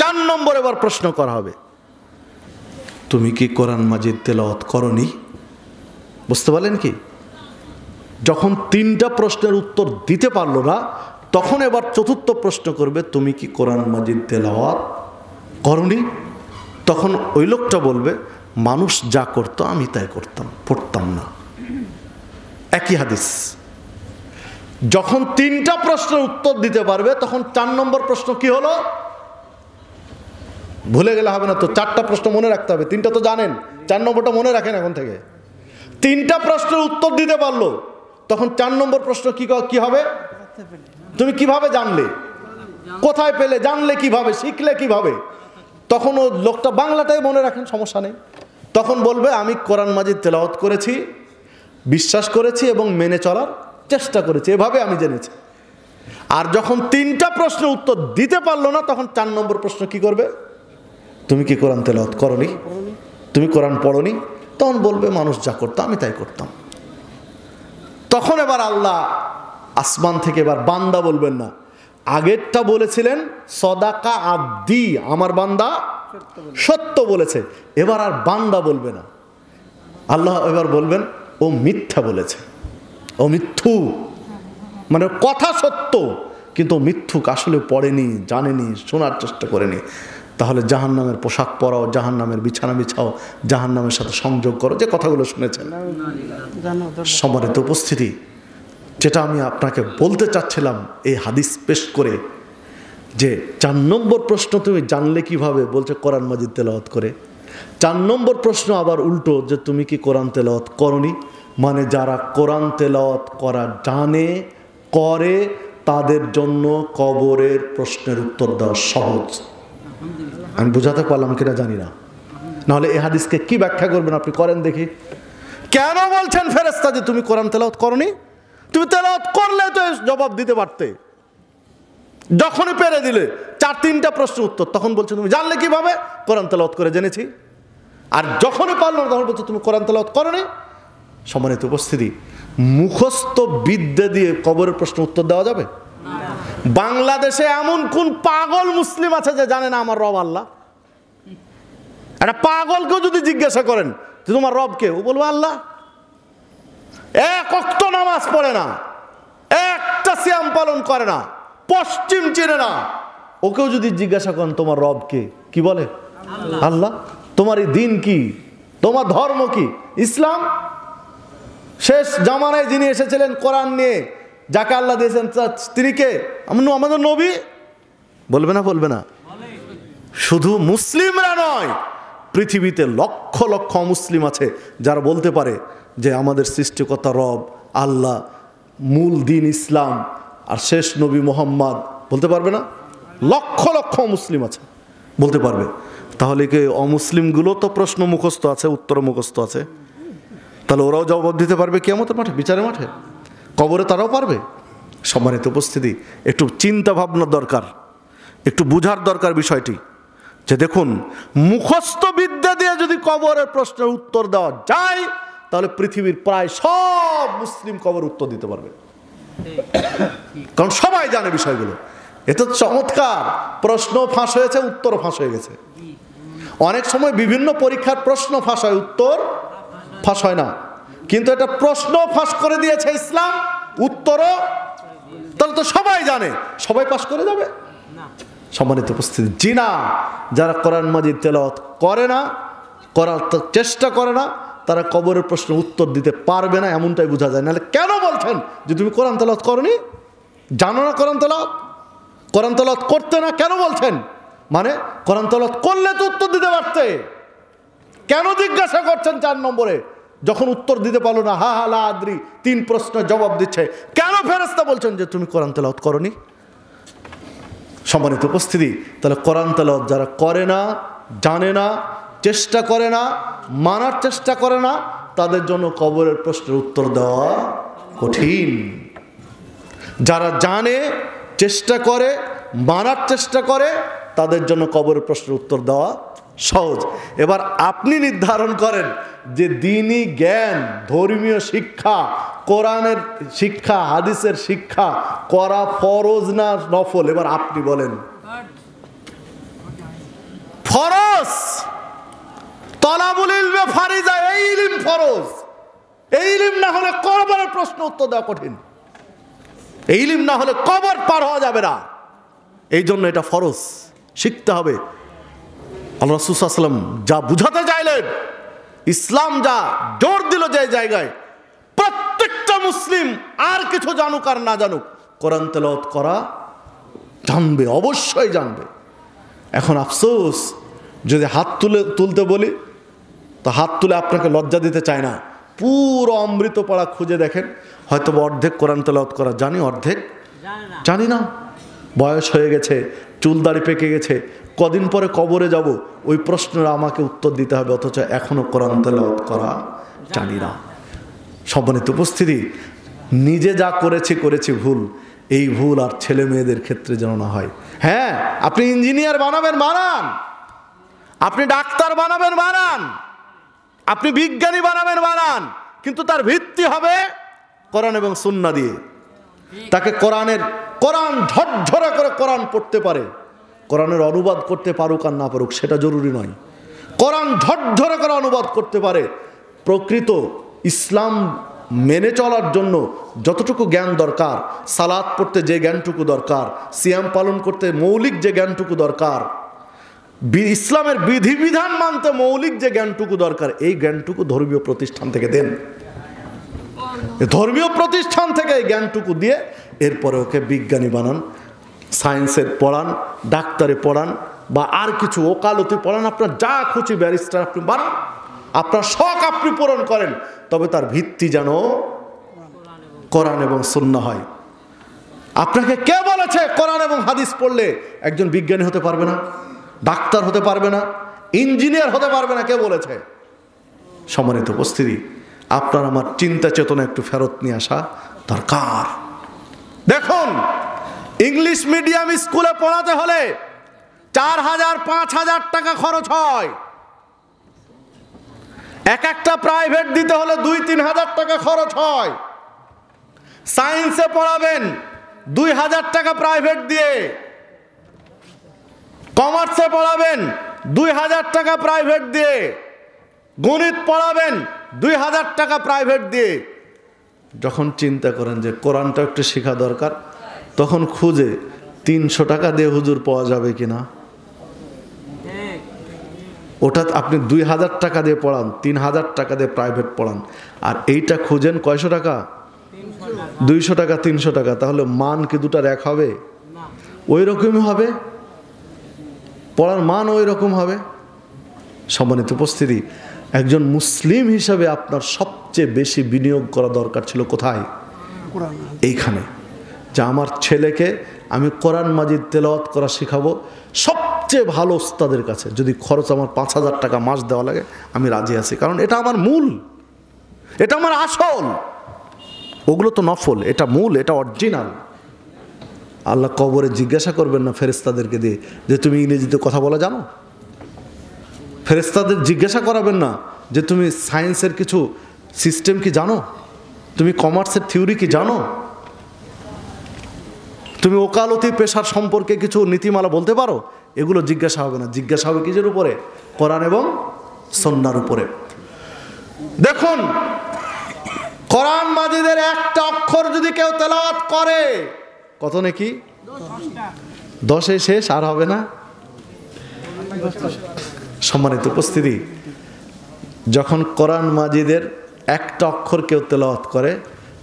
চার নম্বর এবার প্রশ্ন করা হবে তুমি কি কোরআন মাজিদ তেলাওয়াত করনি বুঝতে পারলেন কি যখন তিনটা প্রশ্নের উত্তর দিতে পারলো না তখন এবার চতুর্থ প্রশ্ন করবে তুমি কি কোরআন মাজিদ তেলাওয়াত করনি তখন ওই লোকটা বলবে মানুষ যা করতো আমি তাই করতাম পড়তাম না একই হাদিস যখন তিনটা প্রশ্নের উত্তর দিতে পারবে তখন চার নম্বর প্রশ্ন কি হলো ভুলে গেলে হবে না তো চারটা প্রশ্ন মনে রাখতে হবে তিনটা তো জানেন চার নম্বরটা মনে রাখেন এখন থেকে তিনটা প্রশ্নের উত্তর দিতে পারলো তখন চার নম্বর প্রশ্ন কি কি হবে তুমি কিভাবে জানলে কোথায় পেলে জানলে কিভাবে শিখলে কিভাবে তখন ও লোকটা বাংলাটাই মনে রাখেন সমস্যা নেই তখন বলবে আমি কোরআন মাজিদ তেলাওয়াত করেছি বিশ্বাস করেছি এবং মেনে চলার চেষ্টা করেছে এভাবে আমি জেনেছি আর যখন তিনটা প্রশ্ন উত্তর দিতে পারলো না তখন চার নম্বর প্রশ্ন কি করবে তুমি কি কোরআন তেলাওত করি তুমি কোরআন পড়নি তখন বলবে মানুষ যা করতো আমি তাই করতাম তখন এবার আল্লাহ আসমান থেকে এবার বান্দা বলবেন না আগেরটা বলেছিলেন সদাকা আব্দি আমার বান্দা সত্য বলেছে এবার আর বান্দা বলবে না আল্লাহ এবার বলবেন ও মিথ্যা বলেছে ও মিথ্যু মানে কথা সত্য কিন্তু মিথ্যুক আসলে পড়েনি জানেনি শোনার চেষ্টা করেনি তাহলে জাহান নামের পোশাক পরাও জাহান নামের বিছানা বিছাও জাহান নামের সাথে সংযোগ করো যে কথাগুলো শুনেছেন সম্মানিত উপস্থিতি যেটা আমি আপনাকে বলতে চাচ্ছিলাম এই হাদিস পেশ করে যে চার নম্বর প্রশ্ন তুমি জানলে কিভাবে বলছে কোরআন মাজিদ তেলাওয়াত করে চার নম্বর প্রশ্ন আবার উল্টো যে তুমি কি কোরআন তেলাওয়াত করনি মানে যারা কোরআন তেলাওয়াত করা জানে করে তাদের জন্য কবরের প্রশ্নের উত্তর দেওয়া সহজ আমি বুঝাতে পারলাম কিনা জানি না নাহলে এ হাদিসকে কি ব্যাখ্যা করবেন আপনি করেন দেখি কেন বলছেন ফেরেস্তা যে তুমি কোরআন তেলাওত করনি তুমি তেলাওত করলে তো জবাব দিতে পারতে যখনই পেরে দিলে চার তিনটা প্রশ্ন উত্তর তখন বলছো তুমি জানলে কিভাবে কোরআন তেলাওত করে জেনেছি আর যখনই পারলো তখন বলছো তুমি কোরআন তেলাওত করনি সম্মানিত উপস্থিতি মুখস্থ বিদ্যা দিয়ে কবরের প্রশ্ন উত্তর দেওয়া যাবে বাংলাদেশে এমন কোন পাগল মুসলিম আছে যে জানে না আমার রব আল্লাহ একটা পাগলকেও যদি জিজ্ঞাসা করেন যে তোমার রবকে ও বলবো আল্লাহ এক অক্ত নামাজ পড়ে না একটা শ্যাম পালন করে না পশ্চিম চেনে না ওকেও যদি জিজ্ঞাসা করেন তোমার রবকে কি বলে আল্লাহ তোমার এই দিন কি তোমার ধর্ম কি ইসলাম শেষ জামানায় যিনি এসেছিলেন কোরআন নিয়ে যাকে আল্লাহ দিয়েছেন তার স্ত্রীকে আমাদের নবী বলবে না বলবে না শুধু মুসলিমরা নয় পৃথিবীতে লক্ষ লক্ষ মুসলিম আছে যারা বলতে পারে যে আমাদের সৃষ্টিকর্তা রব আল্লাহ মূল দিন ইসলাম আর শেষ নবী মোহাম্মদ বলতে পারবে না লক্ষ লক্ষ মুসলিম আছে বলতে পারবে তাহলে কি অমুসলিমগুলো তো প্রশ্ন মুখস্থ আছে উত্তর মুখস্থ আছে তাহলে ওরাও জবাব দিতে পারবে কেমতের মাঠে বিচারের মাঠে কবরে তারাও পারবে সম্মানিত উপস্থিতি একটু চিন্তা ভাবনার দরকার একটু বুঝার দরকার বিষয়টি যে দেখুন মুখস্থ বিদ্যা দিয়ে যদি কবরের প্রশ্নের উত্তর দেওয়া যায় তাহলে পৃথিবীর প্রায় সব মুসলিম কবর উত্তর দিতে পারবে কারণ সবাই জানে বিষয়গুলো এ তো চমৎকার প্রশ্ন ফাঁস হয়েছে উত্তর ফাঁস হয়ে গেছে অনেক সময় বিভিন্ন পরীক্ষার প্রশ্ন ফাঁস হয় উত্তর ফাঁস হয় না কিন্তু এটা প্রশ্ন ফাঁস করে দিয়েছে ইসলাম উত্তরও তাহলে তো সবাই জানে সবাই পাশ করে যাবে সম্মানিত উপস্থিতি জিনা যারা কোরআন মাজিদ তেলত করে না করার চেষ্টা করে না তারা কবরের প্রশ্ন উত্তর দিতে পারবে না এমনটাই বোঝা যায় নাহলে কেন বলছেন যে তুমি কোরআন তেলত করনি জানো না কোরআন তেলত কোরআন তেলত করতে না কেন বলছেন মানে কোরআন তেলত করলে তো উত্তর দিতে পারতে কেন জিজ্ঞাসা করছেন চার নম্বরে যখন উত্তর দিতে পারলো না হা হা আদ্রি তিন প্রশ্ন জবাব দিচ্ছে কেন ফেরস্তা বলছেন যে তুমি কোরআন তেলাওত করনি সম্মানিত উপস্থিতি তাহলে কোরআন তেলাওত যারা করে না জানে না চেষ্টা করে না মানার চেষ্টা করে না তাদের জন্য কবরের প্রশ্নের উত্তর দেওয়া কঠিন যারা জানে চেষ্টা করে মানার চেষ্টা করে তাদের জন্য কবরের প্রশ্নের উত্তর দেওয়া সহজ এবার আপনি নির্ধারণ করেন যে দিনই জ্ঞান ধর্মীয় শিক্ষা কোরআনের শিক্ষা হাদিসের শিক্ষা করা ফরজ না নফল এবার আপনি বলেন ফরজ তলাবুল ইলমে ফারিজা এই ইলিম ফরজ এই ইলিম না হলে কবরের প্রশ্ন উত্তর দেওয়া কঠিন এই ইলিম না হলে কবর পার হওয়া যাবে না এই জন্য এটা ফরজ শিখতে হবে আল্লাহ রসুলাম যা বুঝাতে চাইলেন ইসলাম যা জোর দিল যে জায়গায় প্রত্যেকটা মুসলিম আর কিছু জানুক আর না জানুক কোরআন তেলত করা জানবে অবশ্যই জানবে এখন আফসোস যদি হাত তুলে তুলতে বলি তো হাত তুলে আপনাকে লজ্জা দিতে চায় না পুরো অমৃত পাড়া খুঁজে দেখেন হয়তো অর্ধেক কোরআন তেলাওত করা জানি অর্ধেক জানি না বয়স হয়ে গেছে চুল দাড়ি পেকে গেছে কদিন পরে কবরে যাব ওই প্রশ্নের আমাকে উত্তর দিতে হবে অথচ এখনও কোরআন তেলাওয়াত করা জানি না সম্মানিত উপস্থিতি নিজে যা করেছে করেছে ভুল এই ভুল আর ছেলে মেয়েদের ক্ষেত্রে যেন না হয় হ্যাঁ আপনি ইঞ্জিনিয়ার বানাবেন বানান আপনি ডাক্তার বানাবেন বানান আপনি বিজ্ঞানী বানাবেন বানান কিন্তু তার ভিত্তি হবে কোরআন এবং সুন্না দিয়ে তাকে কোরআনের কোরআন ঝরঝরে করে কোরআন পড়তে পারে কোরআনের অনুবাদ করতে পারুক আর না পারুক সেটা জরুরি নয় কোরআন ধরে করে অনুবাদ করতে পারে প্রকৃত ইসলাম মেনে চলার জন্য যতটুকু জ্ঞান দরকার সালাদ পড়তে যে জ্ঞানটুকু দরকার সিয়াম পালন করতে মৌলিক যে জ্ঞানটুকু দরকার ইসলামের বিধিবিধান মানতে মৌলিক যে জ্ঞানটুকু দরকার এই জ্ঞানটুকু ধর্মীয় প্রতিষ্ঠান থেকে দেন ধর্মীয় প্রতিষ্ঠান থেকে এই জ্ঞানটুকু দিয়ে এরপরে ওকে বিজ্ঞানী বানান সায়েন্সের পড়ান ডাক্তারে পড়ান বা আর কিছু ওকালতি পড়ান আপনার যা খুঁজি ব্যারিস্টার আপনি বানান আপনার শখ আপনি পূরণ করেন তবে তার ভিত্তি যেন কোরআন এবং শূন্য হয় আপনাকে কে বলেছে কোরআন এবং হাদিস পড়লে একজন বিজ্ঞানী হতে পারবে না ডাক্তার হতে পারবে না ইঞ্জিনিয়ার হতে পারবে না কে বলেছে সমানিত উপস্থিতি আপনার আমার চিন্তা চেতনা একটু ফেরত নিয়ে আসা দরকার দেখুন ইংলিশ মিডিয়াম স্কুলে পড়াতে হলে চার হাজার পাঁচ হাজার টাকা খরচ হয় এক একটা প্রাইভেট দিতে হলে দুই তিন হাজার টাকা খরচ হয় সায়েন্সে পড়াবেন দুই হাজার টাকা প্রাইভেট দিয়ে কমার্সে পড়াবেন দুই হাজার টাকা প্রাইভেট দিয়ে গণিত পড়াবেন দুই হাজার টাকা প্রাইভেট দিয়ে যখন চিন্তা করেন যে কোরআনটা একটু শেখা দরকার তখন খুঁজে তিনশো টাকা দিয়ে হুজুর পাওয়া যাবে কিনা ওটা আপনি দুই হাজার টাকা দিয়ে পড়ান তিন হাজার টাকা দিয়ে প্রাইভেট পড়ান আর এইটা খুঁজেন কয়শো টাকা দুইশো টাকা তিনশো টাকা তাহলে মান কি দুটার এক হবে ওই রকমই হবে পড়ার মান ওই রকম হবে সম্মানিত উপস্থিতি একজন মুসলিম হিসাবে আপনার সবচেয়ে বেশি বিনিয়োগ করা দরকার ছিল কোথায় এইখানে যে আমার ছেলেকে আমি কোরআন মাজিদ তেলাওয়াত করা শেখাবো সবচেয়ে ভালো ওস্তাদের কাছে যদি খরচ আমার পাঁচ হাজার টাকা মাস দেওয়া লাগে আমি রাজি আছি কারণ এটা আমার মূল এটা আমার আসল ওগুলো তো নফল এটা মূল এটা অরিজিনাল আল্লাহ কবরে জিজ্ঞাসা করবেন না ফেরেস্তাদেরকে দিয়ে যে তুমি ইংরেজিতে কথা বলা জানো ফেরেস্তাদের জিজ্ঞাসা করাবেন না যে তুমি সায়েন্সের কিছু সিস্টেম কি জানো তুমি কমার্সের থিওরি কি জানো তুমি ওকালতি পেশার সম্পর্কে কিছু নীতিমালা বলতে পারো এগুলো জিজ্ঞাসা হবে না জিজ্ঞাসা হবে কিসের উপরে কোরআন এবং সন্ন্যার উপরে দেখুন কোরআন মাজিদের একটা অক্ষর যদি কেউ তেলাওয়াত করে কত নাকি দশে শেষ আর হবে না সম্মানিত উপস্থিতি যখন কোরআন মাজিদের একটা অক্ষর কেউ তেলাওয়াত করে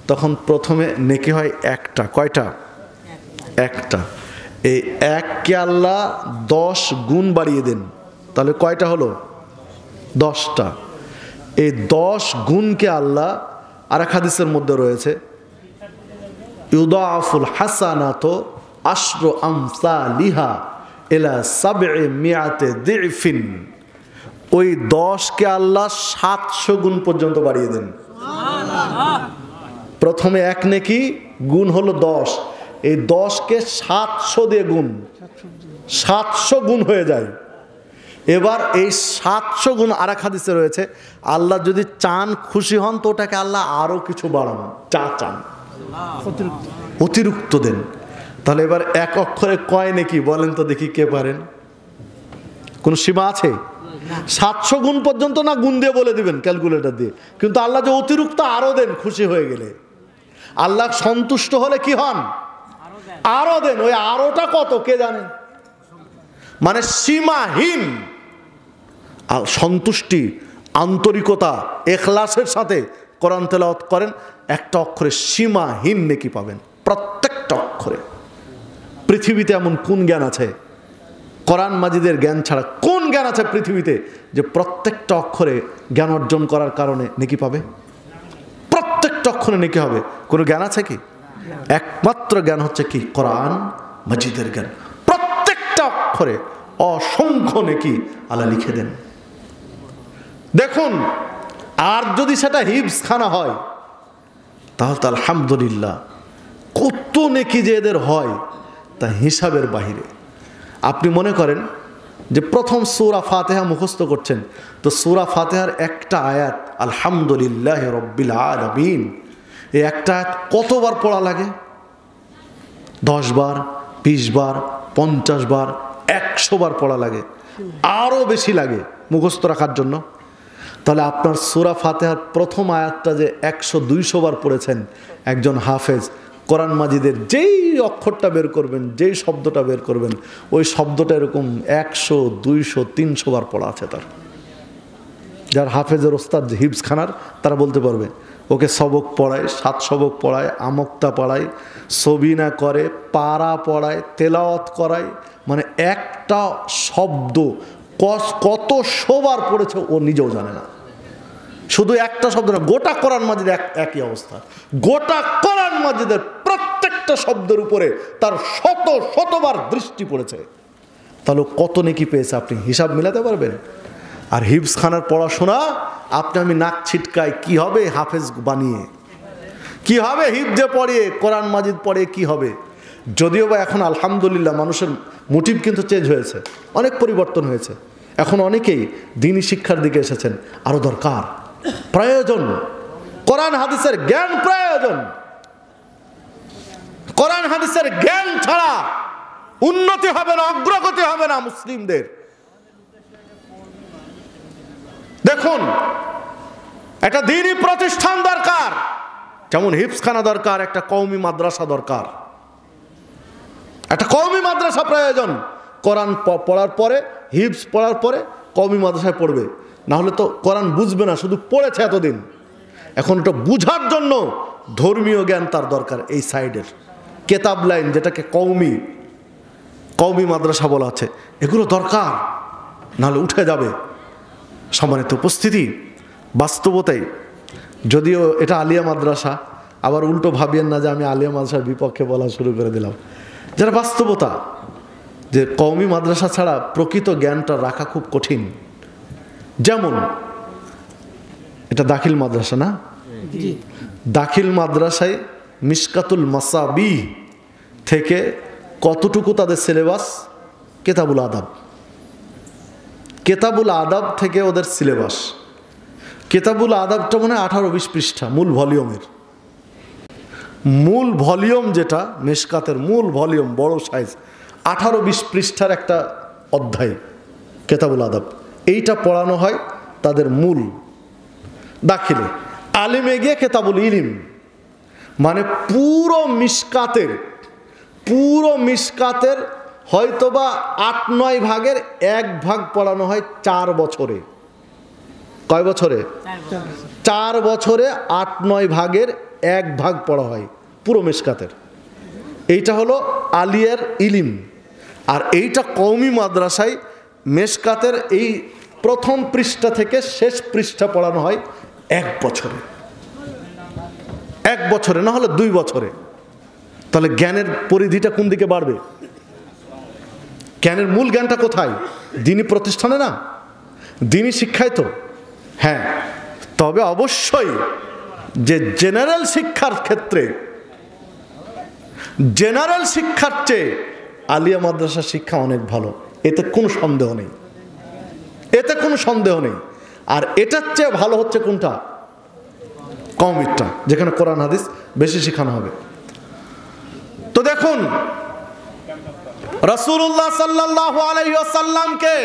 তখন প্রথমে নেকি হয় একটা কয়টা একটা এই এককে আল্লাহ দশ গুণ বাড়িয়ে দেন তাহলে কয়টা হলো দশটা এই দশ গুণকে আল্লাহ আর এক হাদিসের মধ্যে রয়েছে ইউদাফুল হাসানাত আশ্র আমসা লিহা এলা সাবে মিয়াতে দেফিন ওই দশকে আল্লাহ সাতশো গুণ পর্যন্ত বাড়িয়ে দেন প্রথমে এক নেকি গুণ হলো দশ এই দশকে সাতশো দিয়ে গুণ সাতশো গুণ হয়ে যায় এবার এই সাতশো গুণ আর এক হাদিসে রয়েছে আল্লাহ যদি চান খুশি হন তো ওটাকে আল্লাহ আরও কিছু বাড়ান চা চান অতিরিক্ত দেন তাহলে এবার এক অক্ষরে কয় নাকি বলেন তো দেখি কে পারেন কোনো সীমা আছে সাতশো গুণ পর্যন্ত না গুণ দিয়ে বলে দিবেন ক্যালকুলেটার দিয়ে কিন্তু আল্লাহ যে অতিরিক্ত আরও দেন খুশি হয়ে গেলে আল্লাহ সন্তুষ্ট হলে কি হন আরো দেন ওই আরোটা কত কে জানেন মানে সীমাহীন সন্তুষ্টি আন্তরিকতা এখলাসের সাথে কোরআন তেলাওয়াত করেন একটা অক্ষরে সীমাহীন নেকি পাবেন প্রত্যেকটা অক্ষরে পৃথিবীতে এমন কোন জ্ঞান আছে কোরআন মাজিদের জ্ঞান ছাড়া কোন জ্ঞান আছে পৃথিবীতে যে প্রত্যেকটা অক্ষরে জ্ঞান অর্জন করার কারণে নেকি পাবে প্রত্যেকটা অক্ষরে নেকি হবে কোনো জ্ঞান আছে কি একমাত্র জ্ঞান হচ্ছে কি কোরআন মজিদের জ্ঞান প্রত্যেকটা অক্ষরে অসংখ্য নেকি আল্লাহ লিখে দেন দেখুন আর যদি সেটা হিপস খানা হয় তাহলে তো আলহামদুলিল্লাহ কত নেকি যে এদের হয় তা হিসাবের বাহিরে আপনি মনে করেন যে প্রথম সুরা ফাতেহা মুখস্থ করছেন তো সুরা ফাতেহার একটা আয়াত আলহামদুলিল্লাহ রব্বিল আলমিন এই একটা কতবার পড়া লাগে দশ বার বিশ বার পঞ্চাশ বার একশো বার পড়া লাগে আরও বেশি লাগে মুখস্থ রাখার জন্য তাহলে আপনার সুরা ফাতেহার প্রথম আয়াতটা যে একশো দুইশো বার পড়েছেন একজন হাফেজ কোরআন মাজিদের যেই অক্ষরটা বের করবেন যেই শব্দটা বের করবেন ওই শব্দটা এরকম একশো দুইশো তিনশো বার পড়া আছে তার যার হাফেজের ওস্তাদ হিপস খানার তারা বলতে পারবে ওকে সবক পড়ায় সাত সবক পড়ায় আমক্তা পড়ায় সবিনা করে পাড়া পড়ায় তেলাওয়াত করায় মানে একটা শব্দ কত শোবার পড়েছে ও নিজেও জানে না শুধু একটা শব্দ না গোটা করান মাজিদ এক একই অবস্থা গোটা করান মাজিদের প্রত্যেকটা শব্দের উপরে তার শত শতবার দৃষ্টি পড়েছে তাহলে কত নেকি পেয়েছে আপনি হিসাব মিলাতে পারবেন আর হিবস খানার পড়াশোনা আপনি আমি নাক ছিটকাই কি হবে হাফেজ বানিয়ে কি হবে হিফজে পড়ে কোরআন মাজিদ পড়ে কি হবে যদিও বা এখন আলহামদুলিল্লাহ মানুষের মোটিভ কিন্তু চেঞ্জ হয়েছে অনেক পরিবর্তন হয়েছে এখন অনেকেই দিনী শিক্ষার দিকে এসেছেন আরও দরকার প্রয়োজন কোরআন হাদিসের জ্ঞান প্রয়োজন কোরআন হাদিসের জ্ঞান ছাড়া উন্নতি হবে না অগ্রগতি হবে না মুসলিমদের দেখুন একটা দিনই প্রতিষ্ঠান দরকার যেমন হিপসখানা দরকার একটা কৌমি মাদ্রাসা দরকার একটা কৌমি মাদ্রাসা প্রয়োজন কোরআন পড়ার পরে হিপস পড়ার পরে কৌমি মাদ্রাসায় পড়বে না হলে তো কোরআন বুঝবে না শুধু পড়েছে এতদিন এখন ওটা বুঝার জন্য ধর্মীয় জ্ঞান তার দরকার এই সাইডের কেতাব লাইন যেটাকে কৌমি কৌমি মাদ্রাসা বলা আছে এগুলো দরকার নাহলে উঠে যাবে সম্মানিত উপস্থিতি বাস্তবতাই যদিও এটা আলিয়া মাদ্রাসা আবার উল্টো ভাবিয়েন না যে আমি আলিয়া মাদ্রাসার বিপক্ষে বলা শুরু করে দিলাম যারা বাস্তবতা যে কওমি মাদ্রাসা ছাড়া প্রকৃত জ্ঞানটা রাখা খুব কঠিন যেমন এটা দাখিল মাদ্রাসা না দাখিল মাদ্রাসায় মিসকাতুল মাসাবি থেকে কতটুকু তাদের সিলেবাস কেতাবুল আদাব কেতাবুল আদাব থেকে ওদের সিলেবাস কেতাবুল আদাবটা মনে হয় আঠারো বিশ পৃষ্ঠা মূল ভলিউমের মূল ভলিউম যেটা মেশকাতের মূল ভলিউম বড় সাইজ আঠারো বিশ পৃষ্ঠার একটা অধ্যায় কেতাবুল আদাব এইটা পড়ানো হয় তাদের মূল দাখিলে আলিমে গিয়ে কেতাবুল ইলিম মানে পুরো মিসকাতের পুরো মিসকাতের হয়তোবা আট নয় ভাগের এক ভাগ পড়ানো হয় চার বছরে কয় বছরে চার বছরে আট নয় ভাগের এক ভাগ পড়া হয় পুরো মেশকাতের এইটা হলো আলিয়ার ইলিম আর এইটা কৌমি মাদ্রাসায় মেসকাতের এই প্রথম পৃষ্ঠা থেকে শেষ পৃষ্ঠা পড়ানো হয় এক বছরে এক বছরে না হলে দুই বছরে তাহলে জ্ঞানের পরিধিটা কোন দিকে বাড়বে জ্ঞানের মূল জ্ঞানটা কোথায় দিনী প্রতিষ্ঠানে না দিনী শিক্ষায় তো হ্যাঁ তবে অবশ্যই যে জেনারেল শিক্ষার ক্ষেত্রে জেনারেল শিক্ষার চেয়ে আলিয়া মাদ্রাসা শিক্ষা অনেক ভালো এতে কোনো সন্দেহ নেই এতে কোনো সন্দেহ নেই আর এটার চেয়ে ভালো হচ্ছে কোনটা কমিটটা যেখানে কোরআন হাদিস বেশি শেখানো হবে তো দেখুন রসুল্লাহ সাল্লাহ আলহিসাল্লামকে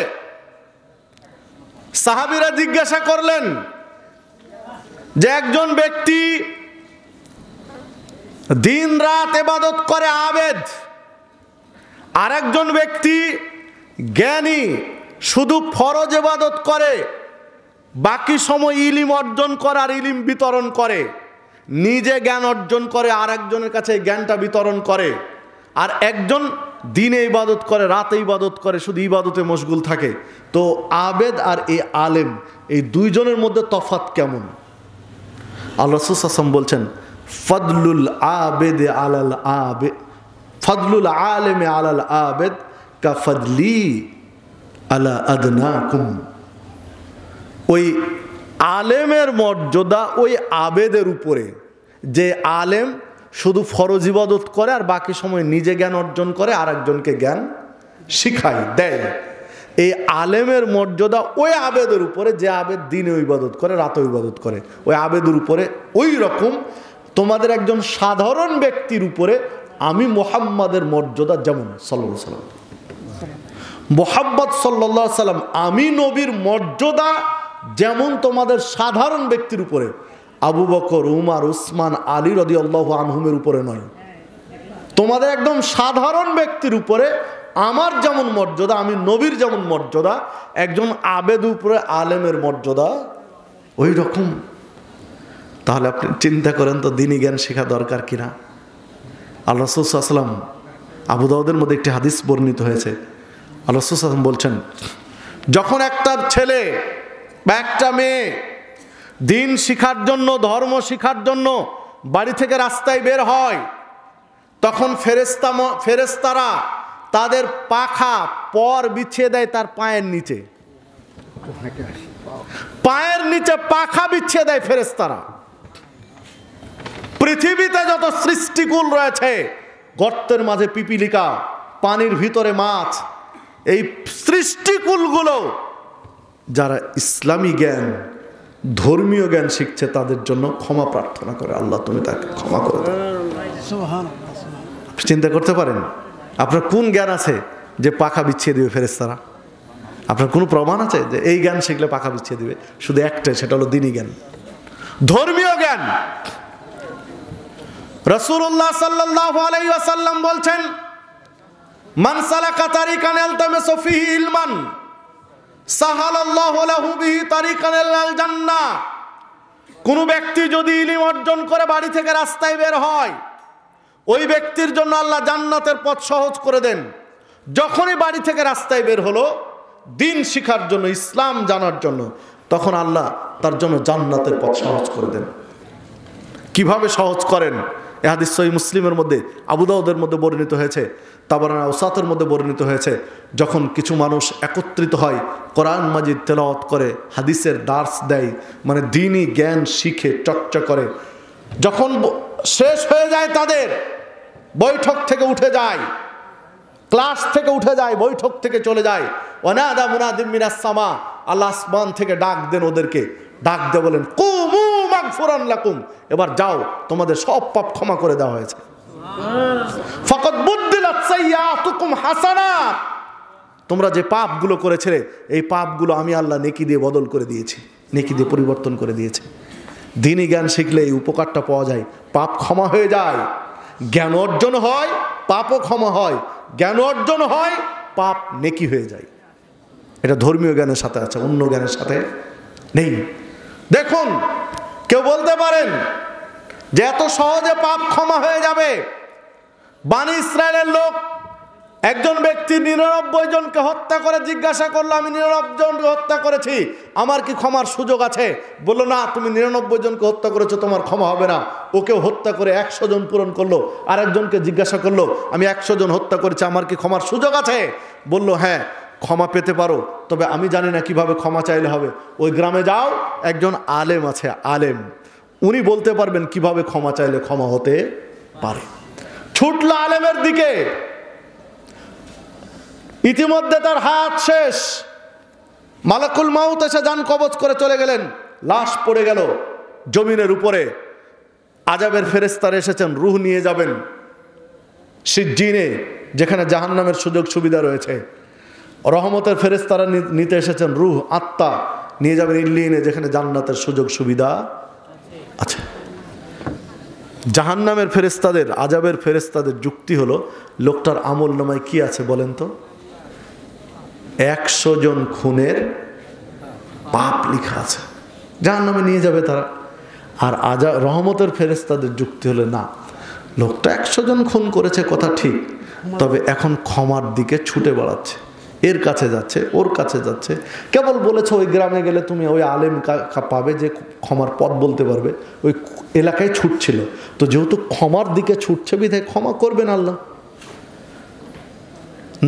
সাহাবিরা জিজ্ঞাসা করলেন যে একজন ব্যক্তি দিন রাত এবাদত করে আবেদ আর একজন ব্যক্তি জ্ঞানী শুধু ফরজ এবাদত করে বাকি সময় ইলিম অর্জন করে আর ইলিম বিতরণ করে নিজে জ্ঞান অর্জন করে আর একজনের কাছে জ্ঞানটা বিতরণ করে আর একজন দিনে ইবাদত করে রাতে ইবাদত করে শুধু ইবাদতে মশগুল থাকে তো আবেদ আর এই আলেম এই দুইজনের মধ্যে তফাত কেমন আল্লাহ সুসাসম বলছেন ফদলুল আবেদ আলাল আবে ফদলুল আলেমে আলাল আবেদ কা ফদলি আলা কুম ওই আলেমের মর্যাদা ওই আবেদের উপরে যে আলেম শুধু ফরজ ইবাদত করে আর বাকি সময় নিজে জ্ঞান অর্জন করে আর একজনকে জ্ঞান শিখায় দেয় এই আলেমের মর্যাদা ওই আবেদের উপরে যে আবেদ দিনে ইবাদত করে রাতে ইবাদত করে ওই আবেদের উপরে ওই রকম তোমাদের একজন সাধারণ ব্যক্তির উপরে আমি মোহাম্মদের মর্যাদা যেমন সাল্লা সাল্লাম মোহাম্মদ সাল্লা সাল্লাম আমি নবীর মর্যাদা যেমন তোমাদের সাধারণ ব্যক্তির উপরে আবু বকর উমার উসমান আলী রদি আল্লাহ আনহুমের উপরে নয় তোমাদের একদম সাধারণ ব্যক্তির উপরে আমার যেমন মর্যাদা আমি নবীর যেমন মর্যাদা একজন আবেদ উপরে আলেমের মর্যাদা ওই রকম তাহলে আপনি চিন্তা করেন তো দিনী জ্ঞান শেখা দরকার কিনা আল্লাহ সুসাল্লাম দাউদের মধ্যে একটি হাদিস বর্ণিত হয়েছে আল্লাহ সুসাল্লাম বলছেন যখন একটা ছেলে বা একটা মেয়ে দিন শিখার জন্য ধর্ম শিখার জন্য বাড়ি থেকে রাস্তায় বের হয় তখন ফেরেস্তা ফেরেস্তারা তাদের পাখা পর বিছিয়ে দেয় তার পায়ের নিচে পায়ের নিচে পাখা বিছিয়ে দেয় ফেরেস্তারা পৃথিবীতে যত সৃষ্টিকুল রয়েছে গর্তের মাঝে পিপিলিকা পানির ভিতরে মাছ এই সৃষ্টিকুলগুলো যারা ইসলামী জ্ঞান ধর্মীয় জ্ঞান শিখছে তাদের জন্য ক্ষমা প্রার্থনা করে আল্লাহ তুমি তাকে ক্ষমা করে চিন্তা করতে পারেন আপনার কোন জ্ঞান আছে যে পাখা বিছিয়ে দিবে ফেরেস্তারা আপনার কোনো প্রমাণ আছে যে এই জ্ঞান শিখলে পাখা বিছিয়ে দিবে শুধু একটাই সেটা হলো দিনী জ্ঞান ধর্মীয় জ্ঞান রসুল্লাহ সাল্লাহ আলাইসাল্লাম বলছেন মানসালা কাতারি কানেল তামে সফি ইলমান কোনো ব্যক্তি যদি ইলিম অর্জন করে বাড়ি থেকে রাস্তায় বের হয় ওই ব্যক্তির জন্য আল্লাহ জান্নাতের পথ সহজ করে দেন যখনই বাড়ি থেকে রাস্তায় বের হলো দিন শিখার জন্য ইসলাম জানার জন্য তখন আল্লাহ তার জন্য জান্নাতের পথ সহজ করে দেন কিভাবে সহজ করেন এহাদিস মুসলিমের মধ্যে আবুদাউদের মধ্যে বর্ণিত হয়েছে তাবারানা ওসাতের মধ্যে বর্ণিত হয়েছে যখন কিছু মানুষ একত্রিত হয় কোরআন মাজিদ তেলাওয়াত করে হাদিসের দার্স দেয় মানে দিনই জ্ঞান শিখে চর্চা করে যখন শেষ হয়ে যায় তাদের বৈঠক থেকে উঠে যায় ক্লাস থেকে উঠে যায় বৈঠক থেকে চলে যায় অনাদা মুনাদিম মিনাসমা আল্লাহ আসমান থেকে ডাক দেন ওদেরকে ডাক দে বলেন কুমু মাগফুরান লাকুম এবার যাও তোমাদের সব পাপ ক্ষমা করে দেওয়া হয়েছে ফকত বুদ্দিলাতুকুম হাসানা তোমরা যে পাপগুলো করেছে এই পাপগুলো আমি আল্লাহ নেকি দিয়ে বদল করে দিয়েছি নেকি দিয়ে পরিবর্তন করে দিয়েছে দিনই জ্ঞান শিখলে এই উপকারটা পাওয়া যায় পাপ ক্ষমা হয়ে যায় জ্ঞান অর্জন হয় পাপও ক্ষমা হয় জ্ঞান অর্জন হয় পাপ নেকি হয়ে যায় এটা ধর্মীয় জ্ঞানের সাথে আছে অন্য জ্ঞানের সাথে নেই দেখুন কেউ বলতে পারেন যে এত সহজে পাপ ক্ষমা হয়ে যাবে বানি ইসরায়েলের লোক একজন ব্যক্তি নিরানব্বই জনকে হত্যা করে জিজ্ঞাসা করলো আমি নিরানব্বই জনকে হত্যা করেছি আমার কি ক্ষমার সুযোগ আছে বললো না তুমি নিরানব্বই জনকে হত্যা করেছো তোমার ক্ষমা হবে না ওকে হত্যা করে একশো জন পূরণ করলো আরেকজনকে জিজ্ঞাসা করলো আমি একশো জন হত্যা করেছি আমার কি ক্ষমার সুযোগ আছে বললো হ্যাঁ ক্ষমা পেতে পারো তবে আমি জানি না কিভাবে ক্ষমা চাইলে হবে ওই গ্রামে যাও একজন আলেম আছে আলেম উনি বলতে পারবেন কিভাবে ক্ষমা চাইলে ক্ষমা হতে পারে ছুটলা আলেমের দিকে ইতিমধ্যে তার হাত শেষ মালাকুল মাউত এসে যান কবচ করে চলে গেলেন লাশ পড়ে গেল জমিনের উপরে আজাবের ফেরেস্তার এসেছেন রুহ নিয়ে যাবেন সিজ্জিনে যেখানে জাহান্নামের সুযোগ সুবিধা রয়েছে রহমতের ফেরেস্তারা নিতে এসেছেন রুহ আত্মা নিয়ে যাবেন ইল্লিনে যেখানে জান্নাতের সুযোগ সুবিধা জাহান্নামের ফেরেস্তাদের আজাবের ফেরেস্তাদের যুক্তি হলো লোকটার আমল নামায় কী আছে বলেন তো একশো জন খুনের পাপ লিখা আছে জাহান্নামে নিয়ে যাবে তারা আর আজা রহমতের ফেরেস্তাদের যুক্তি হলো না লোকটা একশো জন খুন করেছে কথা ঠিক তবে এখন ক্ষমার দিকে ছুটে বেড়াচ্ছে এর কাছে যাচ্ছে ওর কাছে যাচ্ছে কেবল বলেছ ওই গ্রামে গেলে তুমি ওই আলেম পাবে যে ক্ষমার পথ বলতে পারবে ওই এলাকায় ছুটছিল তো যেহেতু ক্ষমার দিকে ছুটছে বিধায় ক্ষমা করবেন আল্লাহ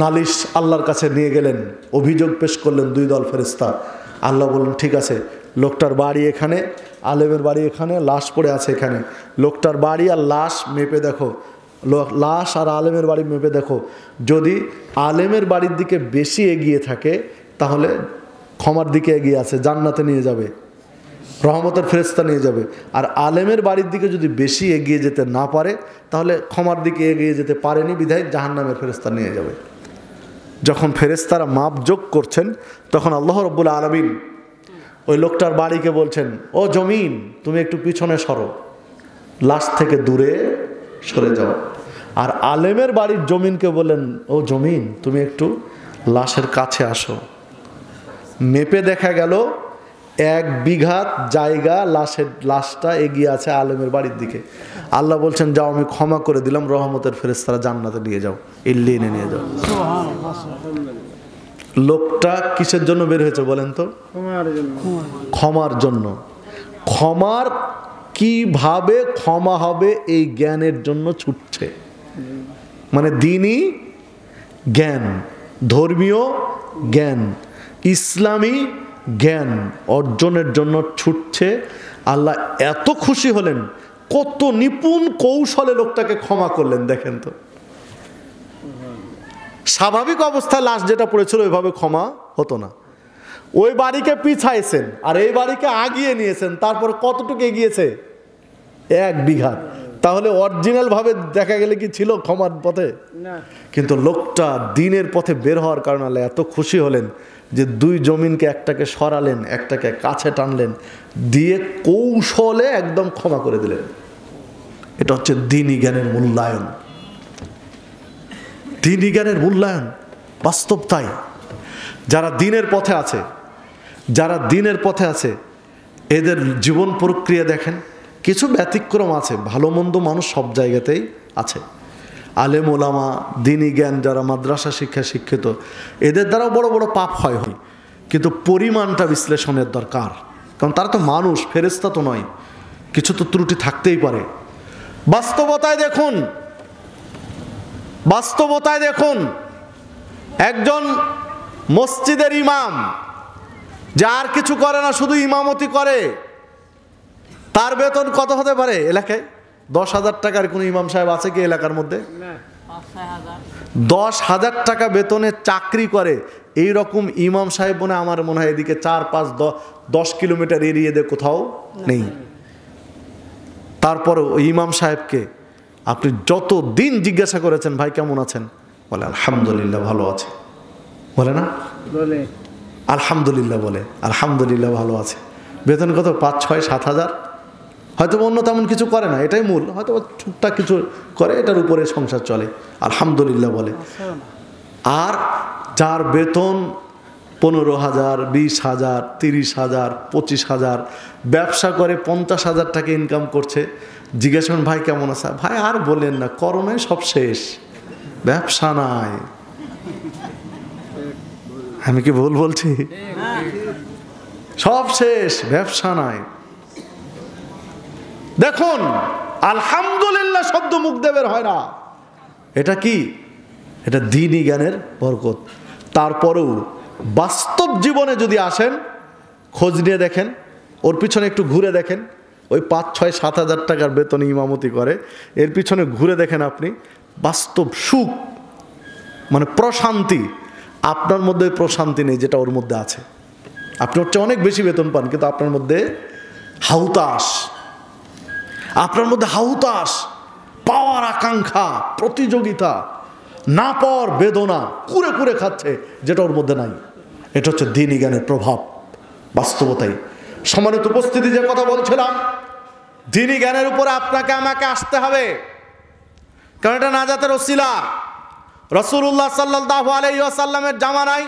নালিশ আল্লাহর কাছে নিয়ে গেলেন অভিযোগ পেশ করলেন দুই দল ফেরিস্তা আল্লাহ বললেন ঠিক আছে লোকটার বাড়ি এখানে আলেমের বাড়ি এখানে লাশ পড়ে আছে এখানে লোকটার বাড়ি আর লাশ মেপে দেখো লাশ আর আলেমের বাড়ি মেপে দেখো যদি আলেমের বাড়ির দিকে বেশি এগিয়ে থাকে তাহলে ক্ষমার দিকে এগিয়ে আছে জান্নাতে নিয়ে যাবে রহমতের ফেরস্তা নিয়ে যাবে আর আলেমের বাড়ির দিকে যদি বেশি এগিয়ে যেতে না পারে তাহলে ক্ষমার দিকে এগিয়ে যেতে পারেনি বিধায় জাহান্নামের ফেরস্তা নিয়ে যাবে যখন ফেরেস্তারা মাপ যোগ করছেন তখন আল্লাহ রব্বুল আলমিন ওই লোকটার বাড়িকে বলছেন ও জমিন তুমি একটু পিছনে সরো লাশ থেকে দূরে সরে যাও আর আলেমের বাড়ির জমিনকে বলেন ও জমিন তুমি একটু লাশের কাছে আসো মেপে দেখা গেল এক বিঘাত জায়গা লাশের লাশটা এগিয়ে আছে আলেমের বাড়ির দিকে আল্লাহ বলছেন যাও আমি ক্ষমা করে দিলাম রহমতের তারা জান্নাতে নিয়ে যাও ইল্লি এনে নিয়ে যাও লোকটা কিসের জন্য বের হয়েছে বলেন তো ক্ষমার জন্য ক্ষমার কিভাবে ক্ষমা হবে এই জ্ঞানের জন্য ছুটছে মানে দিনই জ্ঞান ধর্মীয় জ্ঞান ইসলামী জ্ঞান অর্জনের জন্য ছুটছে আল্লাহ এত খুশি হলেন কত নিপুণ কৌশলে লোকটাকে ক্ষমা করলেন দেখেন তো স্বাভাবিক অবস্থায় লাশ যেটা পড়েছিল ওইভাবে ক্ষমা হতো না ওই বাড়িকে পিছাইছেন আর এই বাড়িকে আগিয়ে নিয়েছেন তারপর কতটুকু এগিয়েছে এক বিঘা তাহলে অরিজিনালভাবে দেখা গেলে কি ছিল ক্ষমার পথে কিন্তু লোকটা দিনের পথে বের হওয়ার কারণে এত খুশি হলেন যে দুই জমিনকে একটাকে সরালেন একটাকে কাছে টানলেন দিয়ে কৌশলে একদম ক্ষমা করে দিলেন এটা হচ্ছে দিনই জ্ঞানের মূল্যায়ন দিনই জ্ঞানের মূল্যায়ন বাস্তব তাই যারা দিনের পথে আছে যারা দিনের পথে আছে এদের জীবন প্রক্রিয়া দেখেন কিছু ব্যতিক্রম আছে ভালো মন্দ মানুষ সব জায়গাতেই আছে আলেম ওলামা দিনী জ্ঞান যারা মাদ্রাসা শিক্ষা শিক্ষিত এদের দ্বারাও বড় বড় পাপ হয় হয় কিন্তু পরিমাণটা বিশ্লেষণের দরকার কারণ তারা তো মানুষ ফেরেস্তা তো নয় কিছু তো ত্রুটি থাকতেই পারে বাস্তবতায় দেখুন বাস্তবতায় দেখুন একজন মসজিদের ইমাম যার কিছু করে না শুধু ইমামতি করে তার বেতন কত হতে পারে এলাকায় দশ হাজার টাকার কোনো ইমাম সাহেব আছে কি এলাকার মধ্যে দশ হাজার টাকা বেতনে চাকরি করে এই রকম ইমাম সাহেব মনে আমার মনে হয় এদিকে চার পাঁচ দশ কিলোমিটার এড়িয়ে দিয়ে কোথাও নেই তারপর ওই ইমাম সাহেবকে আপনি যত দিন জিজ্ঞাসা করেছেন ভাই কেমন আছেন বলে আলহামদুলিল্লাহ ভালো আছে বলে না আলহামদুলিল্লাহ বলে আলহামদুলিল্লাহ ভালো আছে বেতন কত পাঁচ ছয় সাত হাজার হয়তো অন্য তেমন কিছু করে না এটাই মূল হয়তো টুকটাক কিছু করে এটার উপরে সংসার চলে আলহামদুলিল্লাহ বলে আর যার বেতন পনেরো হাজার বিশ হাজার তিরিশ হাজার পঁচিশ হাজার ব্যবসা করে পঞ্চাশ হাজার টাকা ইনকাম করছে জিজ্ঞাসা ভাই কেমন আছে ভাই আর বলেন না করোনায় সব শেষ ব্যবসা নাই আমি কি ভুল বলছি সব শেষ ব্যবসা নাই দেখুন আলহামদুলিল্লাহ শব্দ মুখ দেবের হয় না এটা কি এটা দিনই জ্ঞানের বরকত তারপরেও বাস্তব জীবনে যদি আসেন খোঁজ নিয়ে দেখেন ওর পিছনে একটু ঘুরে দেখেন ওই পাঁচ ছয় সাত হাজার টাকার বেতনে ইমামতি করে এর পিছনে ঘুরে দেখেন আপনি বাস্তব সুখ মানে প্রশান্তি আপনার মধ্যে প্রশান্তি নেই যেটা ওর মধ্যে আছে আপনি হচ্ছে অনেক বেশি বেতন পান কিন্তু আপনার মধ্যে হাউতাস আপনার মধ্যে হাউতাস পাওয়ার আকাঙ্ক্ষা প্রতিযোগিতা না পাওয়ার বেদনা কুরে কুরে খাচ্ছে যেটা ওর মধ্যে নাই এটা হচ্ছে দিনই জ্ঞানের প্রভাব বাস্তবতাই সমানিত উপস্থিতি যে কথা বলছিলাম দিনই জ্ঞানের উপরে আপনাকে আমাকে আসতে হবে কারণ এটা যাতে রসিলা রসুল্লাহ সাল্লাহ আলাইসাল্লামের জামানায়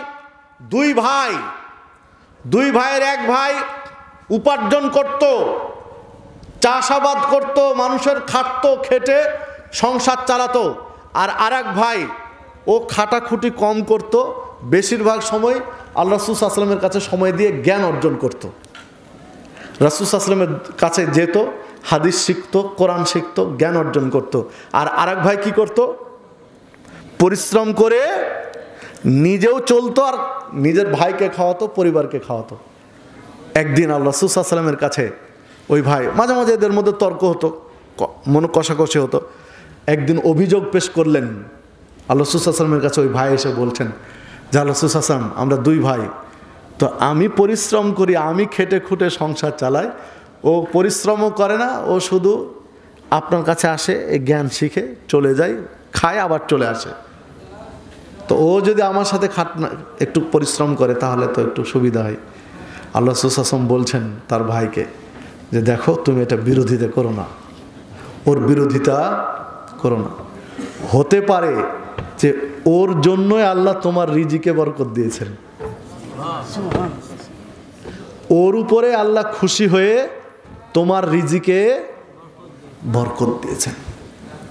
দুই ভাই দুই ভাইয়ের এক ভাই উপার্জন করত চাষাবাদ করত মানুষের খাটত খেটে সংসার চালাতো আর আরেক ভাই ও খাটাখুটি কম করত বেশিরভাগ সময় আল্লাহ আসলামের কাছে সময় দিয়ে জ্ঞান অর্জন করত আসলামের কাছে যেত হাদিস শিখত কোরআন শিখত জ্ঞান অর্জন করত আর আরেক ভাই কি করতো পরিশ্রম করে নিজেও চলতো আর নিজের ভাইকে খাওয়াতো পরিবারকে খাওয়াতো একদিন আল্লাহ সুসাল্লামের কাছে ওই ভাই মাঝে মাঝে এদের মধ্যে তর্ক হতো মন কষাকষি হতো একদিন অভিযোগ পেশ করলেন আল্লাহ সুসাল্লামের কাছে ওই ভাই এসে বলছেন যে আল্লাহ সুসাল্লাম আমরা দুই ভাই তো আমি পরিশ্রম করি আমি খেটে খুটে সংসার চালাই ও পরিশ্রমও করে না ও শুধু আপনার কাছে আসে এই জ্ঞান শিখে চলে যায় খায় আবার চলে আসে তো ও যদি আমার সাথে খাটনা একটু পরিশ্রম করে তাহলে তো একটু সুবিধা হয় আল্লাহ সুশাসম বলছেন তার ভাইকে যে দেখো তুমি এটা বিরোধিতা করো না ওর বিরোধিতা করো না হতে পারে যে ওর জন্যই আল্লাহ তোমার রিজিকে বরকত দিয়েছেন ওর উপরে আল্লাহ খুশি হয়ে তোমার রিজিকে বরকত দিয়েছেন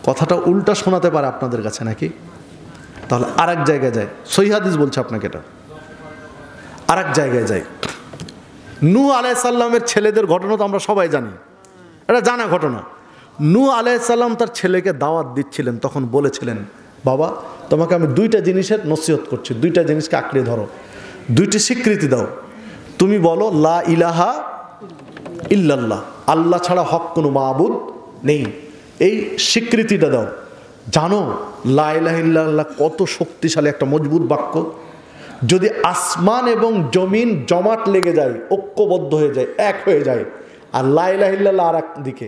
কথাটা উল্টা শোনাতে পারে আপনাদের কাছে নাকি তাহলে আর এক জায়গায় যায় সহিহাদিস বলছে আপনাকে এটা আর এক জায়গায় যায় নু সাল্লামের ছেলেদের ঘটনা তো আমরা সবাই জানি এটা জানা ঘটনা নু সাল্লাম তার ছেলেকে দাওয়াত দিচ্ছিলেন তখন বলেছিলেন বাবা তোমাকে আমি দুইটা জিনিসের নসিহত করছি দুইটা জিনিসকে আঁকড়ে ধরো দুইটি স্বীকৃতি দাও তুমি বলো লা ইলাহা ইল্লাল্লাহ আল্লাহ ছাড়া হক কোনো মাহবুদ নেই এই স্বীকৃতিটা দাও জানো লাইলাহিল্লাহ কত শক্তিশালী একটা মজবুত বাক্য যদি আসমান এবং জমিন জমাট লেগে যায় ঐক্যবদ্ধ হয়ে যায় এক হয়ে যায় আর লাইলাহিল্লাহ আর একদিকে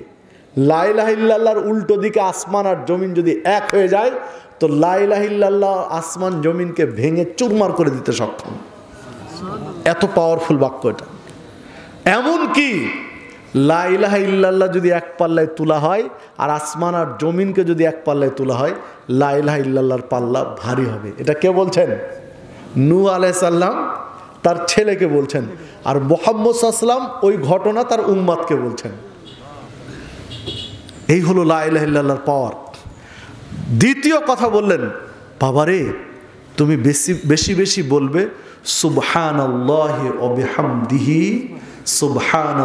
লাইলাহিল্লাহর উল্টো দিকে আসমান আর জমিন যদি এক হয়ে যায় তো লাইলাহিল্লাহ আসমান জমিনকে ভেঙে চুরমার করে দিতে সক্ষম এত পাওয়ারফুল বাক্য এটা এমন কি লাইলাহা ইল্লাল্লাহ যদি এক পাল্লায় তোলা হয় আর আসমান আর জমিনকে যদি এক পাল্লায় তোলা হয় লাইলাহা ইল্লাল্লাহর পাল্লা ভারী হবে এটা কে বলছেন নু আলাইসাল্লাম তার ছেলেকে বলছেন আর মোহাম্মদ আসলাম ওই ঘটনা তার উম্মাদকে বলছেন এই হলো ইল্লাল্লাহর পাওয়ার দ্বিতীয় কথা বললেন বাবারে তুমি বেশি বেশি বেশি বলবে সুবহান আল্লাহ দিহি সুবহান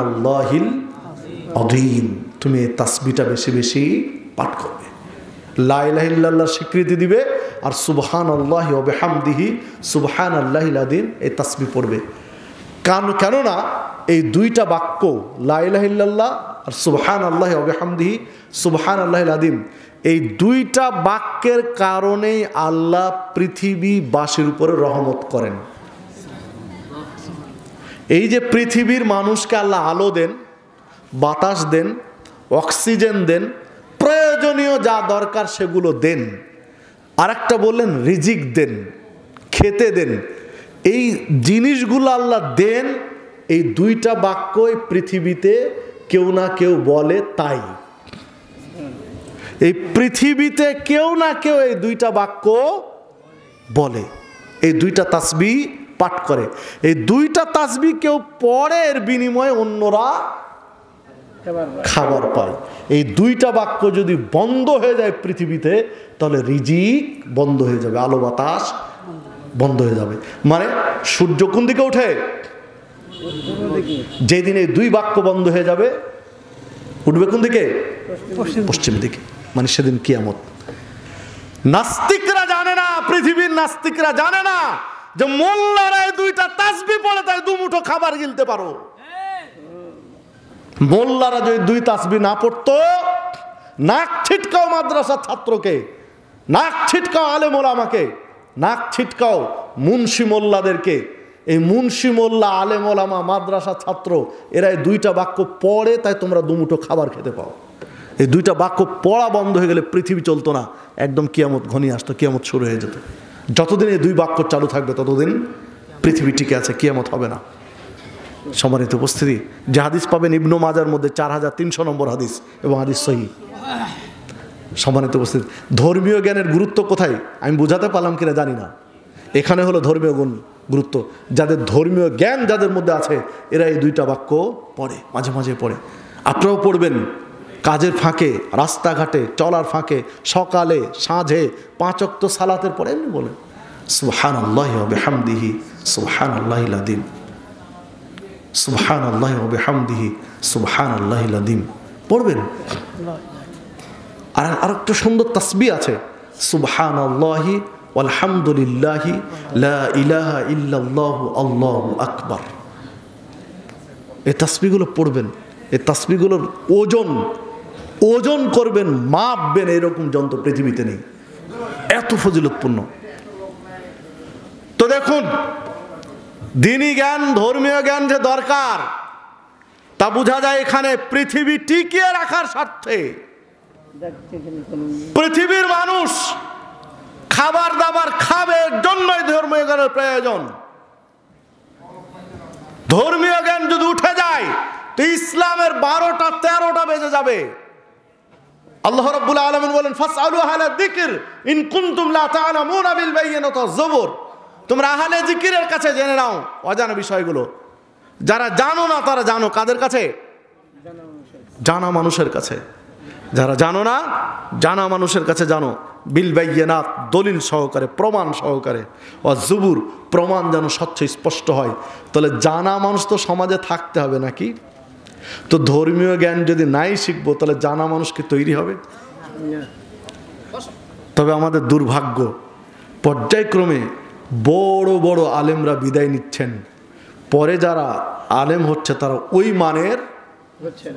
অধীন তুমি এই তাসবিটা বেশি বেশি পাঠ করবে লাইলাহিল্লাহ স্বীকৃতি দিবে আর সুবহান আল্লাহ অবেহামদিহি সুবহান আল্লাহ আদিন এই তাসবি পড়বে কান কেননা এই দুইটা বাক্য লাইল্লাহ আর সুবহান আল্লাহ অবহামদিহি সুবহান আল্লাহ আদিম এই দুইটা বাক্যের কারণেই আল্লাহ পৃথিবীবাসীর উপরে রহমত করেন এই যে পৃথিবীর মানুষকে আল্লাহ আলো দেন বাতাস দেন অক্সিজেন দেন প্রয়োজনীয় যা দরকার সেগুলো দেন আরেকটা বললেন রিজিক দেন খেতে দেন এই জিনিসগুলো আল্লাহ দেন এই দুইটা বাক্যই পৃথিবীতে কেউ না কেউ বলে তাই এই পৃথিবীতে কেউ না কেউ এই দুইটা বাক্য বলে এই দুইটা তাসবি পাঠ করে এই দুইটা তাসবি কেউ পরের বিনিময়ে অন্যরা খাবার পায় এই দুইটা বাক্য যদি বন্ধ হয়ে যায় পৃথিবীতে তাহলে রিজিক বন্ধ হয়ে যাবে আলো বাতাস বন্ধ হয়ে যাবে মানে সূর্য কোন দিকে ওঠে যেদিন এই দুই বাক্য বন্ধ হয়ে যাবে উঠবে কোন দিকে পশ্চিম দিকে মানে সেদিন কিয়ামত নাস্তিকরা জানে না পৃথিবীর নাস্তিকরা জানে না যে মোল্লারায় দুইটা তাসবি পড়ে তাই দুমুঠো খাবার গিলতে পারো মোল্লারা যদি দুই তাসবি না পড়তো নাক ছিটকাও মাদ্রাসার ছাত্রকে নাক ছিটকাও আলে আমাকে নাক ছিটকাও মুন্সি মোল্লাদেরকে এই মুন্সি মোল্লা আলে মোলামা মাদ্রাসা ছাত্র এরা এই দুইটা বাক্য পড়ে তাই তোমরা দুমুঠো খাবার খেতে পাও এই দুইটা বাক্য পড়া বন্ধ হয়ে গেলে পৃথিবী চলতো না একদম কিয়ামত ঘনি আসতো কিয়ামত শুরু হয়ে যেত যতদিন এই দুই বাক্য চালু থাকবে ততদিন পৃথিবী টিকে আছে কেয়ামত হবে না সমানিত উপস্থিতি যে হাদিস পাবেন ইবন মাজার মধ্যে চার হাজার তিনশো নম্বর হাদিস এবং হাদিস সহি সম্মানিত উপস্থিতি ধর্মীয় জ্ঞানের গুরুত্ব কোথায় আমি বোঝাতে পারলাম কিনা জানি না এখানে হলো ধর্মীয় গুণ গুরুত্ব যাদের ধর্মীয় জ্ঞান যাদের মধ্যে আছে এরা এই দুইটা বাক্য পড়ে মাঝে মাঝে পড়ে আপনারাও পড়বেন কাজের ফাঁকে রাস্তাঘাটে চলার ফাঁকে সকালে সাঁঝে পাঁচক্ত সালাতের পরে এমনি বলেন সুহান আল্লাহ হবে হামদিহি সুহান আল্লাহ দিন সুহান আল্লাহ হবে হামদিহি সুহান আল্লাহ দিন পড়বেন আর আর একটা সুন্দর তাসবি আছে সুবহান আল্লাহি আলহামদুলিল্লাহি লা ইলাহা ইল্লাল্লাহু আল্লাহু আকবার এই তাসবিগুলো পড়বেন এই তাসবিগুলোর ওজন ওজন করবেন মাপবেন এরকম যন্ত্র পৃথিবীতে নেই এত ফজিলতপূর্ণ তো দেখুন দিনী জ্ঞান ধর্মীয় জ্ঞান যে দরকার তা বোঝা যায় এখানে পৃথিবী টিকিয়ে রাখার স্বার্থে পৃথিবীর মানুষ খাবার দাবার খাবে জন্যই ধর্মীয় জ্ঞানের প্রয়োজন ধর্মীয় জ্ঞান যদি উঠে যায় তো ইসলামের বারোটা তেরোটা বেজে যাবে আল্লাহ রব্বুল আলমিন বলেন ফাস আলু আহলা দিকির ইনকুন্তুম লা তাআলামুন বিল বাইয়িনাত জবর তোমরা আহলে জিকিরের কাছে জেনে নাও অজানা বিষয়গুলো যারা জানো না তারা জানো কাদের কাছে জানা মানুষের কাছে যারা জানো না জানা মানুষের কাছে জানো বিল বাইয়নাত দলিল সহকারে প্রমাণ সহকারে ও জুবুর প্রমাণ যেন স্বচ্ছ স্পষ্ট হয় তাহলে জানা মানুষ তো সমাজে থাকতে হবে নাকি তো ধর্মীয় জ্ঞান যদি নাই শিখবো তাহলে জানা মানুষকে তৈরি হবে তবে আমাদের দুর্ভাগ্য পর্যায়ক্রমে বড় বড় আলেমরা বিদায় নিচ্ছেন পরে যারা আলেম হচ্ছে তারা ওই মানের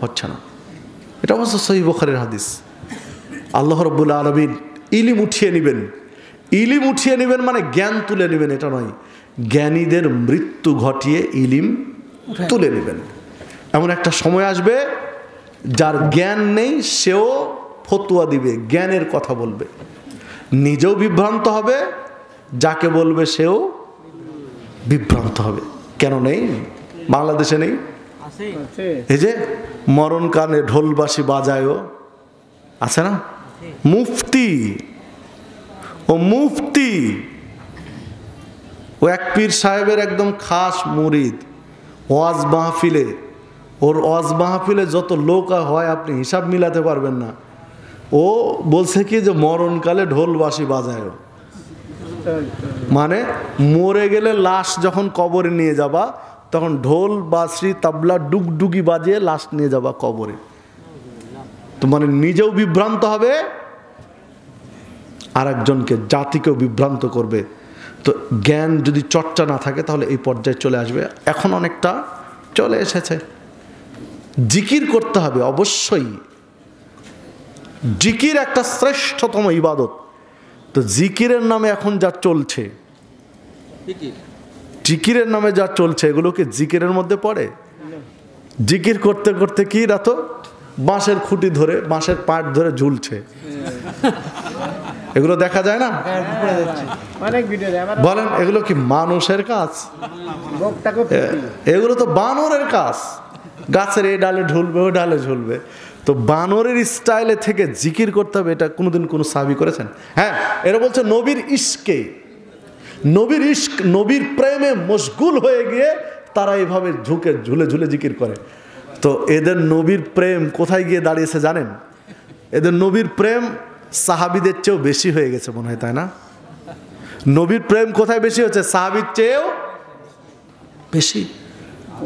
হচ্ছে না এটা অবশ্য সহি বখারের হাদিস আল্লাহ রব্বুল আলমিন ইলিম উঠিয়ে নেবেন ইলিম উঠিয়ে নেবেন মানে জ্ঞান তুলে নেবেন এটা নয় জ্ঞানীদের মৃত্যু ঘটিয়ে ইলিম তুলে নেবেন এমন একটা সময় আসবে যার জ্ঞান নেই সেও ফতুয়া দিবে জ্ঞানের কথা বলবে নিজেও বিভ্রান্ত হবে যাকে বলবে সেও বিভ্রান্ত হবে কেন নেই বাংলাদেশে নেই এই যে মরণ কানে ঢোলবাসী বাজায়ও আছে না মুফতি ও মুফতি ও এক পীর সাহেবের একদম খাস মুরিদ ওয়াজ মাহফিলে ওর অজ মাহফিলে যত লোক হয় আপনি হিসাব মিলাতে পারবেন না ও বলছে কি যে মরণকালে ঢোলবাসি বাজায় মানে মরে গেলে লাশ যখন কবরে নিয়ে যাবা তখন ঢোল বাঁশি তাবলা ডুগডুগি বাজিয়ে লাশ নিয়ে যাবা কবরে তো মানে নিজেও বিভ্রান্ত হবে আর একজনকে জাতিকেও বিভ্রান্ত করবে তো জ্ঞান যদি চর্চা না থাকে তাহলে এই পর্যায়ে চলে আসবে এখন অনেকটা চলে এসেছে জিকির করতে হবে অবশ্যই জিকির একটা শ্রেষ্ঠতম ইবাদত তো জিকিরের নামে এখন যা চলছে জিকিরের নামে যা চলছে এগুলোকে জিকিরের মধ্যে পড়ে জিকির করতে করতে কি রাত বাঁশের খুঁটি ধরে বাঁশের পাট ধরে ঝুলছে এগুলো দেখা যায় না বলেন এগুলো কি মানুষের কাজ এগুলো তো বানরের কাজ গাছের এ ডালে ঢুলবে ও ডালে ঝুলবে তো বানরের স্টাইলে থেকে জিকির করতে হবে এটা কোনোদিন কোনো সাবি করেছেন হ্যাঁ এরা বলছে নবীর ইস্কে নবীর ইস্ক নবীর প্রেমে মশগুল হয়ে গিয়ে তারা এইভাবে ঝুঁকে ঝুলে ঝুলে জিকির করে তো এদের নবীর প্রেম কোথায় গিয়ে দাঁড়িয়েছে জানেন এদের নবীর প্রেম সাহাবিদের চেয়েও বেশি হয়ে গেছে মনে হয় তাই না নবীর প্রেম কোথায় বেশি হচ্ছে সাহাবির চেয়েও বেশি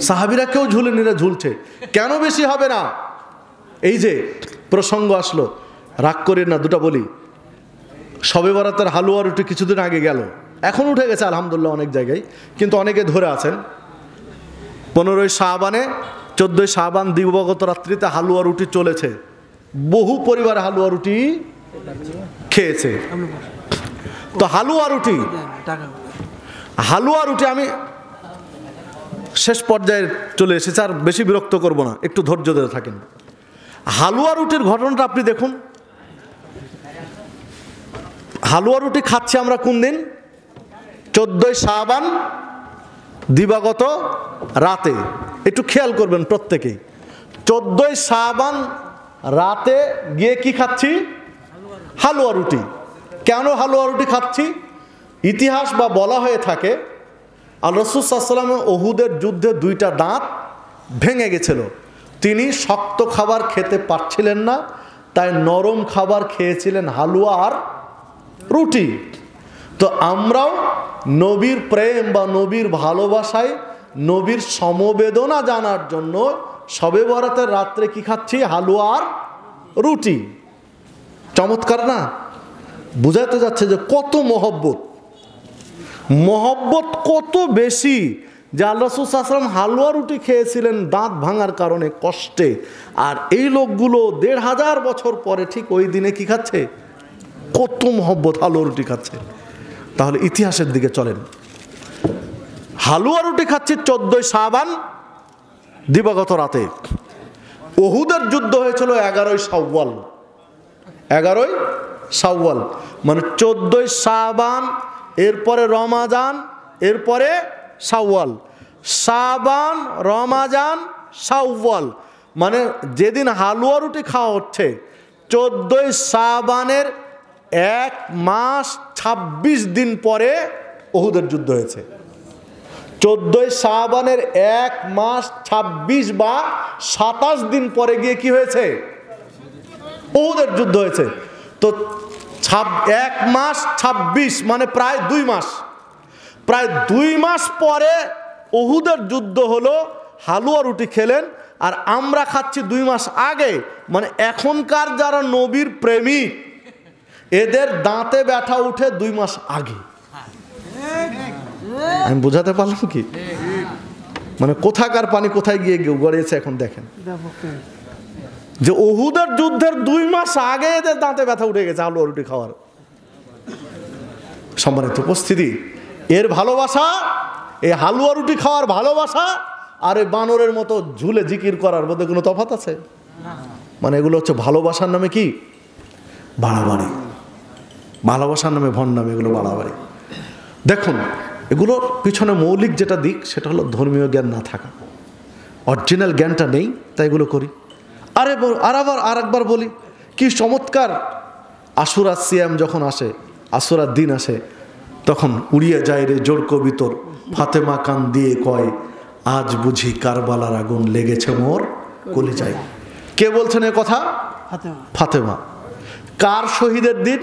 সাহাবিরা কেউ ঝুলে নিলে ঝুলছে কেন বেশি হবে না এই যে প্রসঙ্গ আসলো রাগ করে না দুটা বলি সবে বরাতের হালুয়া রুটি কিছুদিন আগে গেল এখন উঠে গেছে আলহামদুলিল্লাহ অনেক জায়গায় কিন্তু অনেকে ধরে আছেন পনেরোই শাহবানে চোদ্দোই শাহবান দিবগত রাত্রিতে হালুয়া রুটি চলেছে বহু পরিবার হালুয়া রুটি খেয়েছে তো হালুয়া রুটি হালুয়া রুটি আমি শেষ পর্যায়ে চলে এসেছে আর বেশি বিরক্ত করব না একটু ধৈর্য ধরে থাকেন হালুয়া রুটির ঘটনাটা আপনি দেখুন হালুয়া রুটি খাচ্ছি আমরা কোন দিন চোদ্দই শাহবান দিবাগত রাতে একটু খেয়াল করবেন প্রত্যেকেই চোদ্দই শাহবান রাতে গিয়ে কি খাচ্ছি হালুয়া রুটি কেন হালুয়া রুটি খাচ্ছি ইতিহাস বা বলা হয়ে থাকে আর রসুলামের ওহুদের যুদ্ধে দুইটা দাঁত ভেঙে গেছিল তিনি শক্ত খাবার খেতে পারছিলেন না তাই নরম খাবার খেয়েছিলেন হালুয়া আর রুটি তো আমরাও নবীর প্রেম বা নবীর ভালোবাসায় নবীর সমবেদনা জানার জন্য সবে বরাতের রাত্রে কি খাচ্ছি হালুয়া আর রুটি চমৎকার না বুঝাতে যাচ্ছে যে কত মহব্বত মহব্বত কত বেশি যে আল্লাহ আসলাম হালুয়া রুটি খেয়েছিলেন দাঁত ভাঙার কারণে কষ্টে আর এই লোকগুলো দেড় হাজার বছর পরে ঠিক ওই দিনে কি খাচ্ছে কত মহব্বত হালুয়া রুটি খাচ্ছে তাহলে ইতিহাসের দিকে চলেন হালুয়া রুটি খাচ্ছে চোদ্দই সাবান দিবাগত রাতে ওহুদের যুদ্ধ হয়েছিল এগারোই সাউওয়াল এগারোই সাউওয়াল মানে চোদ্দই সাবান এরপরে রমাজান এরপরে সাওয়াল সাবান রমাজান সাওয়াল মানে যেদিন হালুয়া রুটি খাওয়া হচ্ছে চোদ্দই সাবানের এক মাস ২৬ দিন পরে অহুদের যুদ্ধ হয়েছে চোদ্দই সাবানের এক মাস ২৬ বা সাতাশ দিন পরে গিয়ে কি হয়েছে অহুদের যুদ্ধ হয়েছে তো ছাব এক মাস ২৬ মানে প্রায় দুই মাস প্রায় দুই মাস পরে অহুদের যুদ্ধ হলো হালুয়া রুটি খেলেন আর আমরা খাচ্ছি দুই মাস আগে মানে এখনকার যারা নবীর প্রেমী এদের দাঁতে ব্যথা উঠে দুই মাস আগে আমি বোঝাতে পারলাম কি মানে কোথাকার পানি কোথায় গিয়ে গড়িয়েছে এখন দেখেন যে ওহুদের যুদ্ধের দুই মাস আগে এদের দাঁতে ব্যথা উঠে গেছে আলু রুটি খাওয়ার সম্মানিত উপস্থিতি এর ভালোবাসা এই হালুয়া রুটি খাওয়ার ভালোবাসা আর এই বানরের মতো ঝুলে জিকির করার মধ্যে কোনো তফাত আছে মানে এগুলো হচ্ছে ভালোবাসার নামে কি বাড়াবাড়ি ভালোবাসার নামে নামে এগুলো বাড়াবাড়ি দেখুন এগুলোর পিছনে মৌলিক যেটা দিক সেটা হলো ধর্মীয় জ্ঞান না থাকা অরিজিনাল জ্ঞানটা নেই তাই এগুলো করি আরে আর আবার আর একবার বলি কি চমৎকার আসুরা সিয়াম যখন আসে আসুরার দিন আসে তখন উড়িয়া যায় রে জোর কবিতর ফাতেমা কান দিয়ে কয় আজ বুঝি কারবালার আগুন লেগেছে মোর কলি যাই কে বলছেন এ কথা ফাতেমা কার শহীদের দিন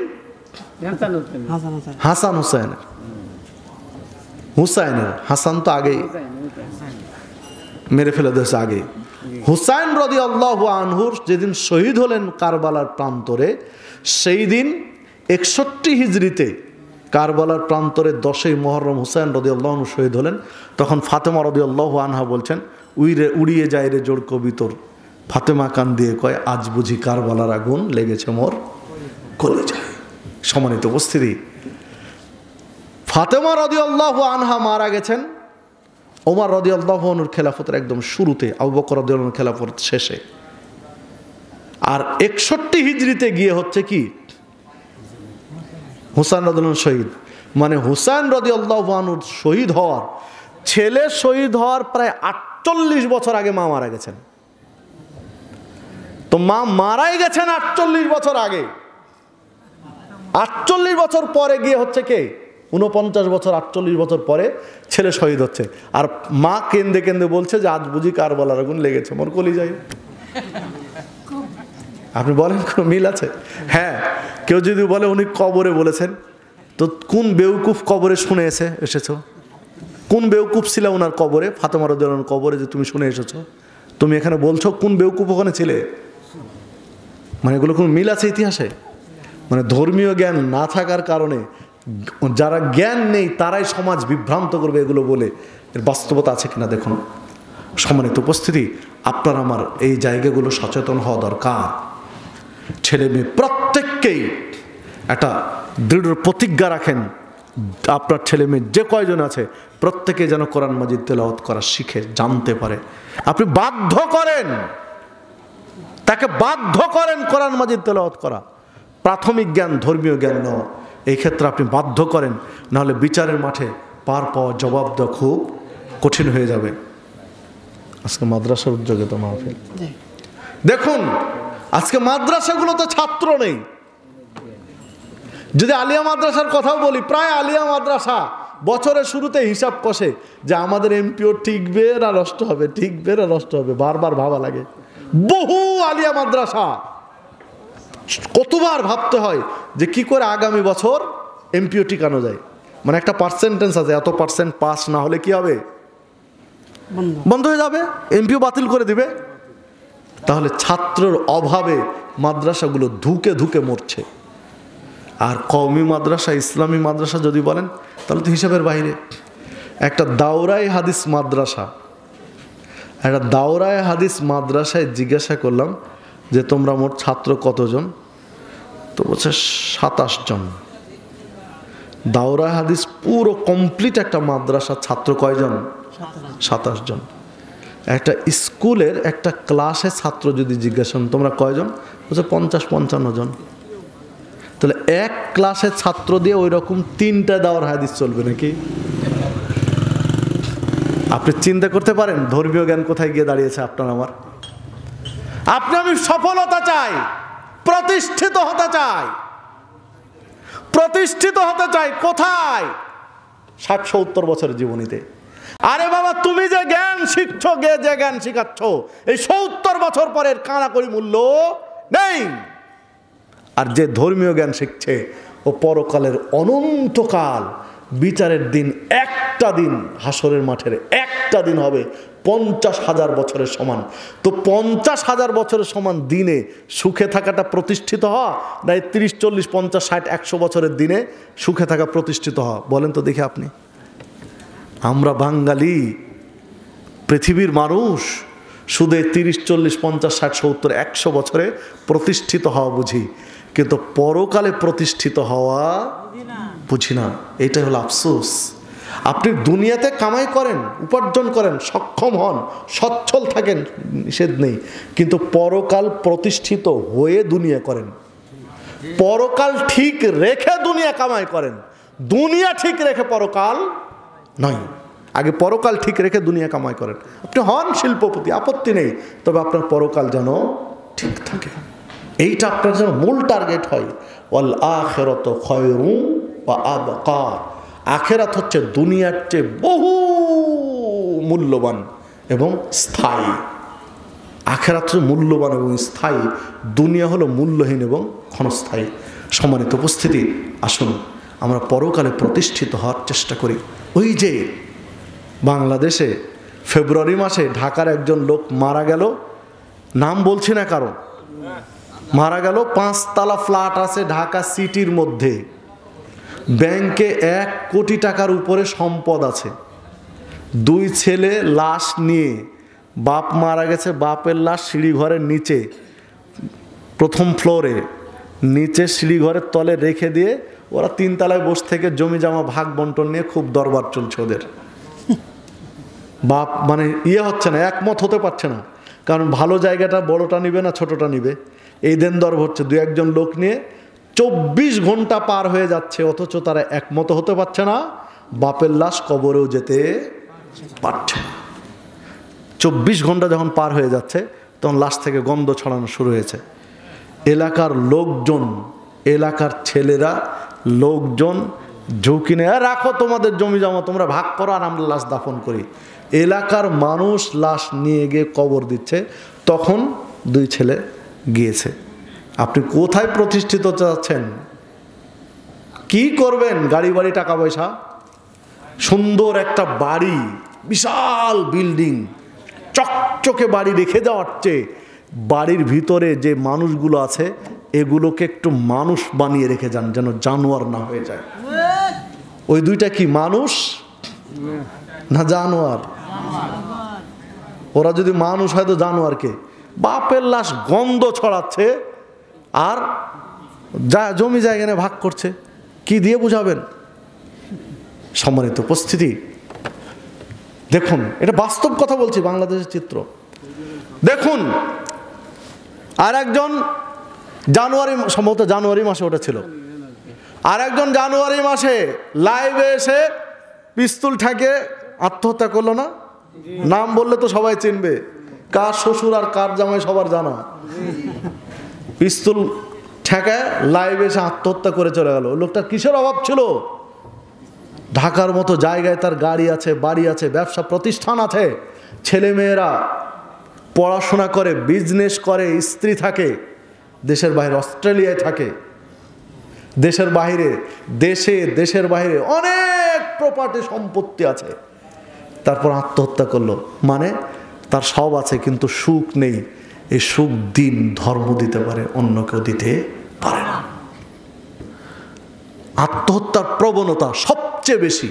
হাসান হুসাইনের হুসাইনের হাসান তো আগেই মেরে ফেলে দিয়েছে আগেই হুসাইন রদি আল্লাহ আনহুর যেদিন শহীদ হলেন কারবালার প্রান্তরে সেই দিন একষট্টি হিজড়িতে কারবালার প্রান্তরে দশই মোহরম হুসাইন রদি আল্লাহ শহীদ হলেন তখন ফাতেমা রদি আল্লাহ আনহা বলছেন উইরে উড়িয়ে যায় রে জোর কবিতর ফাতেমা কান দিয়ে কয় আজ বুঝি কারবালার আগুন লেগেছে মোর কলে যায় সমানিত উপস্থিতি ফাতেমা রদি আল্লাহ আনহা মারা গেছেন ওমর রদি আল্লাহনুর খেলাফতের একদম শুরুতে আবু বকর খেলাফত শেষে আর একষট্টি হিজড়িতে গিয়ে হচ্ছে কি হুসান রদুল্লাহ শহীদ মানে হুসাইন রদি আল্লাহনুর শহীদ হওয়ার ছেলে শহীদ হওয়ার প্রায় আটচল্লিশ বছর আগে মা মারা গেছেন তো মা মারাই গেছেন আটচল্লিশ বছর আগে আটচল্লিশ বছর পরে গিয়ে হচ্ছে কে উনপঞ্চাশ বছর আটচল্লিশ বছর পরে ছেলে শহীদ হচ্ছে আর মা কেন্দে কেন্দে বলছে যে আজ বুঝি কার বলার আগুন লেগেছে মোর কলি যাই আপনি বলেন কোনো মিল আছে হ্যাঁ কেউ যদি বলে উনি কবরে বলেছেন তো কোন বেউকুফ কবরে শুনে এসে এসেছো কোন বেউকুফ ছিল ওনার কবরে ফাতেমারুদ্দোলার কবরে যে তুমি শুনে এসেছো তুমি এখানে বলছো কোন বেউকুফ ওখানে ছিলে মানে এগুলো কোনো মিল আছে ইতিহাসে মানে ধর্মীয় জ্ঞান না থাকার কারণে যারা জ্ঞান নেই তারাই সমাজ বিভ্রান্ত করবে এগুলো বলে এর বাস্তবতা আছে কিনা দেখুন সম্মানিত উপস্থিতি আপনার আমার এই জায়গাগুলো সচেতন হওয়া দরকার ছেলে মেয়ে প্রত্যেককেই একটা দৃঢ় প্রতিজ্ঞা রাখেন আপনার ছেলে মেয়ে যে কয়জন আছে প্রত্যেকে যেন কোরআন মাজিদ তেলাওত করা শিখে জানতে পারে আপনি বাধ্য করেন তাকে বাধ্য করেন কোরআন মাজিদ তেলাওত করা প্রাথমিক জ্ঞান ধর্মীয় জ্ঞান নয় এই ক্ষেত্রে আপনি বাধ্য করেন নাহলে বিচারের মাঠে পার পাওয়া জবাব দেওয়া খুব কঠিন হয়ে যাবে আজকে মাদ্রাসার উদ্যোগে তো মাহফিল দেখুন আজকে মাদ্রাসাগুলো তো ছাত্র নেই যদি আলিয়া মাদ্রাসার কথাও বলি প্রায় আলিয়া মাদ্রাসা বছরের শুরুতে হিসাব কষে যে আমাদের এমপিও ঠিকবে না নষ্ট হবে ঠিকবে না নষ্ট হবে বারবার ভাবা লাগে বহু আলিয়া মাদ্রাসা কতবার ভাবতে হয় যে কি করে আগামী বছর এমপিও টিকানো যায় মানে একটা পার্সেন্টেন্স আছে এত পার্সেন্ট পাস না হলে কি হবে বন্ধ হয়ে যাবে এমপিও বাতিল করে দিবে তাহলে ছাত্রর অভাবে মাদ্রাসাগুলো ধুকে ধুকে মরছে আর কওমি মাদ্রাসা ইসলামী মাদ্রাসা যদি বলেন তাহলে তো হিসাবের বাইরে একটা দাওরাই হাদিস মাদ্রাসা একটা দাওরায় হাদিস মাদ্রাসায় জিজ্ঞাসা করলাম যে তোমরা মোট ছাত্র কতজন তো বলছে সাতাশ জন দাওরা হাদিস পুরো কমপ্লিট একটা মাদ্রাসার ছাত্র কয়জন সাতাশ জন একটা স্কুলের একটা ক্লাসে ছাত্র যদি জিজ্ঞাসা তোমরা কয়জন বলছে পঞ্চাশ পঞ্চান্ন জন তাহলে এক ক্লাসের ছাত্র দিয়ে ওই রকম তিনটা দাওয়ার হাদিস চলবে নাকি আপনি চিন্তা করতে পারেন ধর্মীয় জ্ঞান কোথায় গিয়ে দাঁড়িয়েছে আপনার আমার আপনি আমি সফলতা চাই প্রতিষ্ঠিত হতে চায় প্রতিষ্ঠিত হতে চায় কোথায় ষাট সত্তর বছরের জীবনীতে আরে বাবা তুমি যে জ্ঞান শিখছ গে যে জ্ঞান শিখাচ্ছ এই সত্তর বছর পরের কানাকড়ি মূল্য নেই আর যে ধর্মীয় জ্ঞান শিখছে ও পরকালের অনন্তকাল বিচারের দিন একটা দিন হাসরের মাঠের একটা দিন হবে পঞ্চাশ হাজার বছরের সমান তো পঞ্চাশ হাজার বছরের সমান দিনে সুখে থাকাটা প্রতিষ্ঠিত হওয়া না এই তিরিশ চল্লিশ পঞ্চাশ ষাট একশো বছরের দিনে সুখে থাকা প্রতিষ্ঠিত হওয়া বলেন তো দেখে আপনি আমরা বাঙালি পৃথিবীর মানুষ শুধু তিরিশ চল্লিশ পঞ্চাশ ষাট সত্তর একশো বছরে প্রতিষ্ঠিত হওয়া বুঝি কিন্তু পরকালে প্রতিষ্ঠিত হওয়া বুঝি না এটাই হলো আফসোস আপনি দুনিয়াতে কামাই করেন উপার্জন করেন সক্ষম হন সচ্ছল থাকেন নিষেধ নেই কিন্তু পরকাল প্রতিষ্ঠিত হয়ে দুনিয়া করেন পরকাল ঠিক রেখে দুনিয়া কামাই করেন দুনিয়া ঠিক রেখে পরকাল নয় আগে পরকাল ঠিক রেখে দুনিয়া কামাই করেন আপনি হন শিল্পপতি আপত্তি নেই তবে আপনার পরকাল যেন ঠিক থাকে এইটা আপনার যেন মূল টার্গেট হয় অল আখেরত খয়রুম আখেরাত হচ্ছে দুনিয়ার চেয়ে বহু মূল্যবান এবং স্থায়ী আখেরাত মূল্যবান এবং স্থায়ী দুনিয়া হলো মূল্যহীন এবং ক্ষণস্থায়ী সম্মানিত উপস্থিতি আসুন আমরা পরকালে প্রতিষ্ঠিত হওয়ার চেষ্টা করি ওই যে বাংলাদেশে ফেব্রুয়ারি মাসে ঢাকার একজন লোক মারা গেল নাম বলছি না কারণ মারা গেল পাঁচতলা ফ্ল্যাট আছে ঢাকা সিটির মধ্যে ব্যাংকে এক কোটি টাকার উপরে সম্পদ আছে দুই ছেলে লাশ নিয়ে বাপ মারা গেছে বাপের লাশ সিঁড়িঘরের নিচে প্রথম ফ্লোরে নিচে সিঁড়িঘরের তলে রেখে দিয়ে ওরা তিনতলায় বসে থেকে জমি জামা ভাগ বন্টন নিয়ে খুব দরবার চলছে ওদের বাপ মানে ইয়ে হচ্ছে না একমত হতে পারছে না কারণ ভালো জায়গাটা বড়টা নিবে না ছোটটা নিবে এই দেন দর্ব হচ্ছে দু একজন লোক নিয়ে চব্বিশ ঘন্টা পার হয়ে যাচ্ছে অথচ তারা একমত হতে পারছে না বাপের লাশ কবরেও যেতে পারছে না চব্বিশ ঘন্টা যখন পার হয়ে যাচ্ছে তখন লাশ থেকে গন্ধ ছড়ানো শুরু হয়েছে এলাকার লোকজন এলাকার ছেলেরা লোকজন ঝুঁকি নেয় রাখো তোমাদের জমি জমা তোমরা ভাগ করো আর আমরা লাশ দাফন করি এলাকার মানুষ লাশ নিয়ে গিয়ে কবর দিচ্ছে তখন দুই ছেলে গিয়েছে আপনি কোথায় প্রতিষ্ঠিত চাচ্ছেন কি করবেন গাড়ি বাড়ি টাকা পয়সা সুন্দর একটা বাড়ি বিশাল বিল্ডিং চকচকে বাড়ি রেখে যাওয়ার চেয়ে বাড়ির ভিতরে যে মানুষগুলো আছে এগুলোকে একটু মানুষ বানিয়ে রেখে যান যেন জানোয়ার না হয়ে যায় ওই দুইটা কি মানুষ না জানোয়ার ওরা যদি মানুষ হয় তো জানোয়ারকে বাপের লাশ গন্ধ ছড়াচ্ছে আর যা জমি জায়গা ভাগ করছে কি দিয়ে বুঝাবেন সম্মানিত উপস্থিতি দেখুন এটা বাস্তব কথা বলছি বাংলাদেশের চিত্র দেখুন আর একজন জানুয়ারি সম্ভবত জানুয়ারি মাসে ওটা ছিল আর একজন জানুয়ারি মাসে লাইভে এসে পিস্তুল ঠেকে আত্মহত্যা করলো না নাম বললে তো সবাই চিনবে কার শ্বশুর আর কার জামাই সবার জানা পিস্তল ঠেকায় লাইভ এসে আত্মহত্যা করে চলে গেল লোকটার কিসের অভাব ছিল ঢাকার মতো জায়গায় তার গাড়ি আছে বাড়ি আছে ব্যবসা প্রতিষ্ঠান আছে ছেলে মেয়েরা পড়াশোনা করে বিজনেস করে স্ত্রী থাকে দেশের বাইরে অস্ট্রেলিয়ায় থাকে দেশের বাহিরে দেশে দেশের বাহিরে অনেক প্রপার্টি সম্পত্তি আছে তারপর আত্মহত্যা করলো মানে তার সব আছে কিন্তু সুখ নেই এই সুখ দিন ধর্ম দিতে পারে অন্য কেউ দিতে পারে না আত্মহত্যার প্রবণতা সবচেয়ে বেশি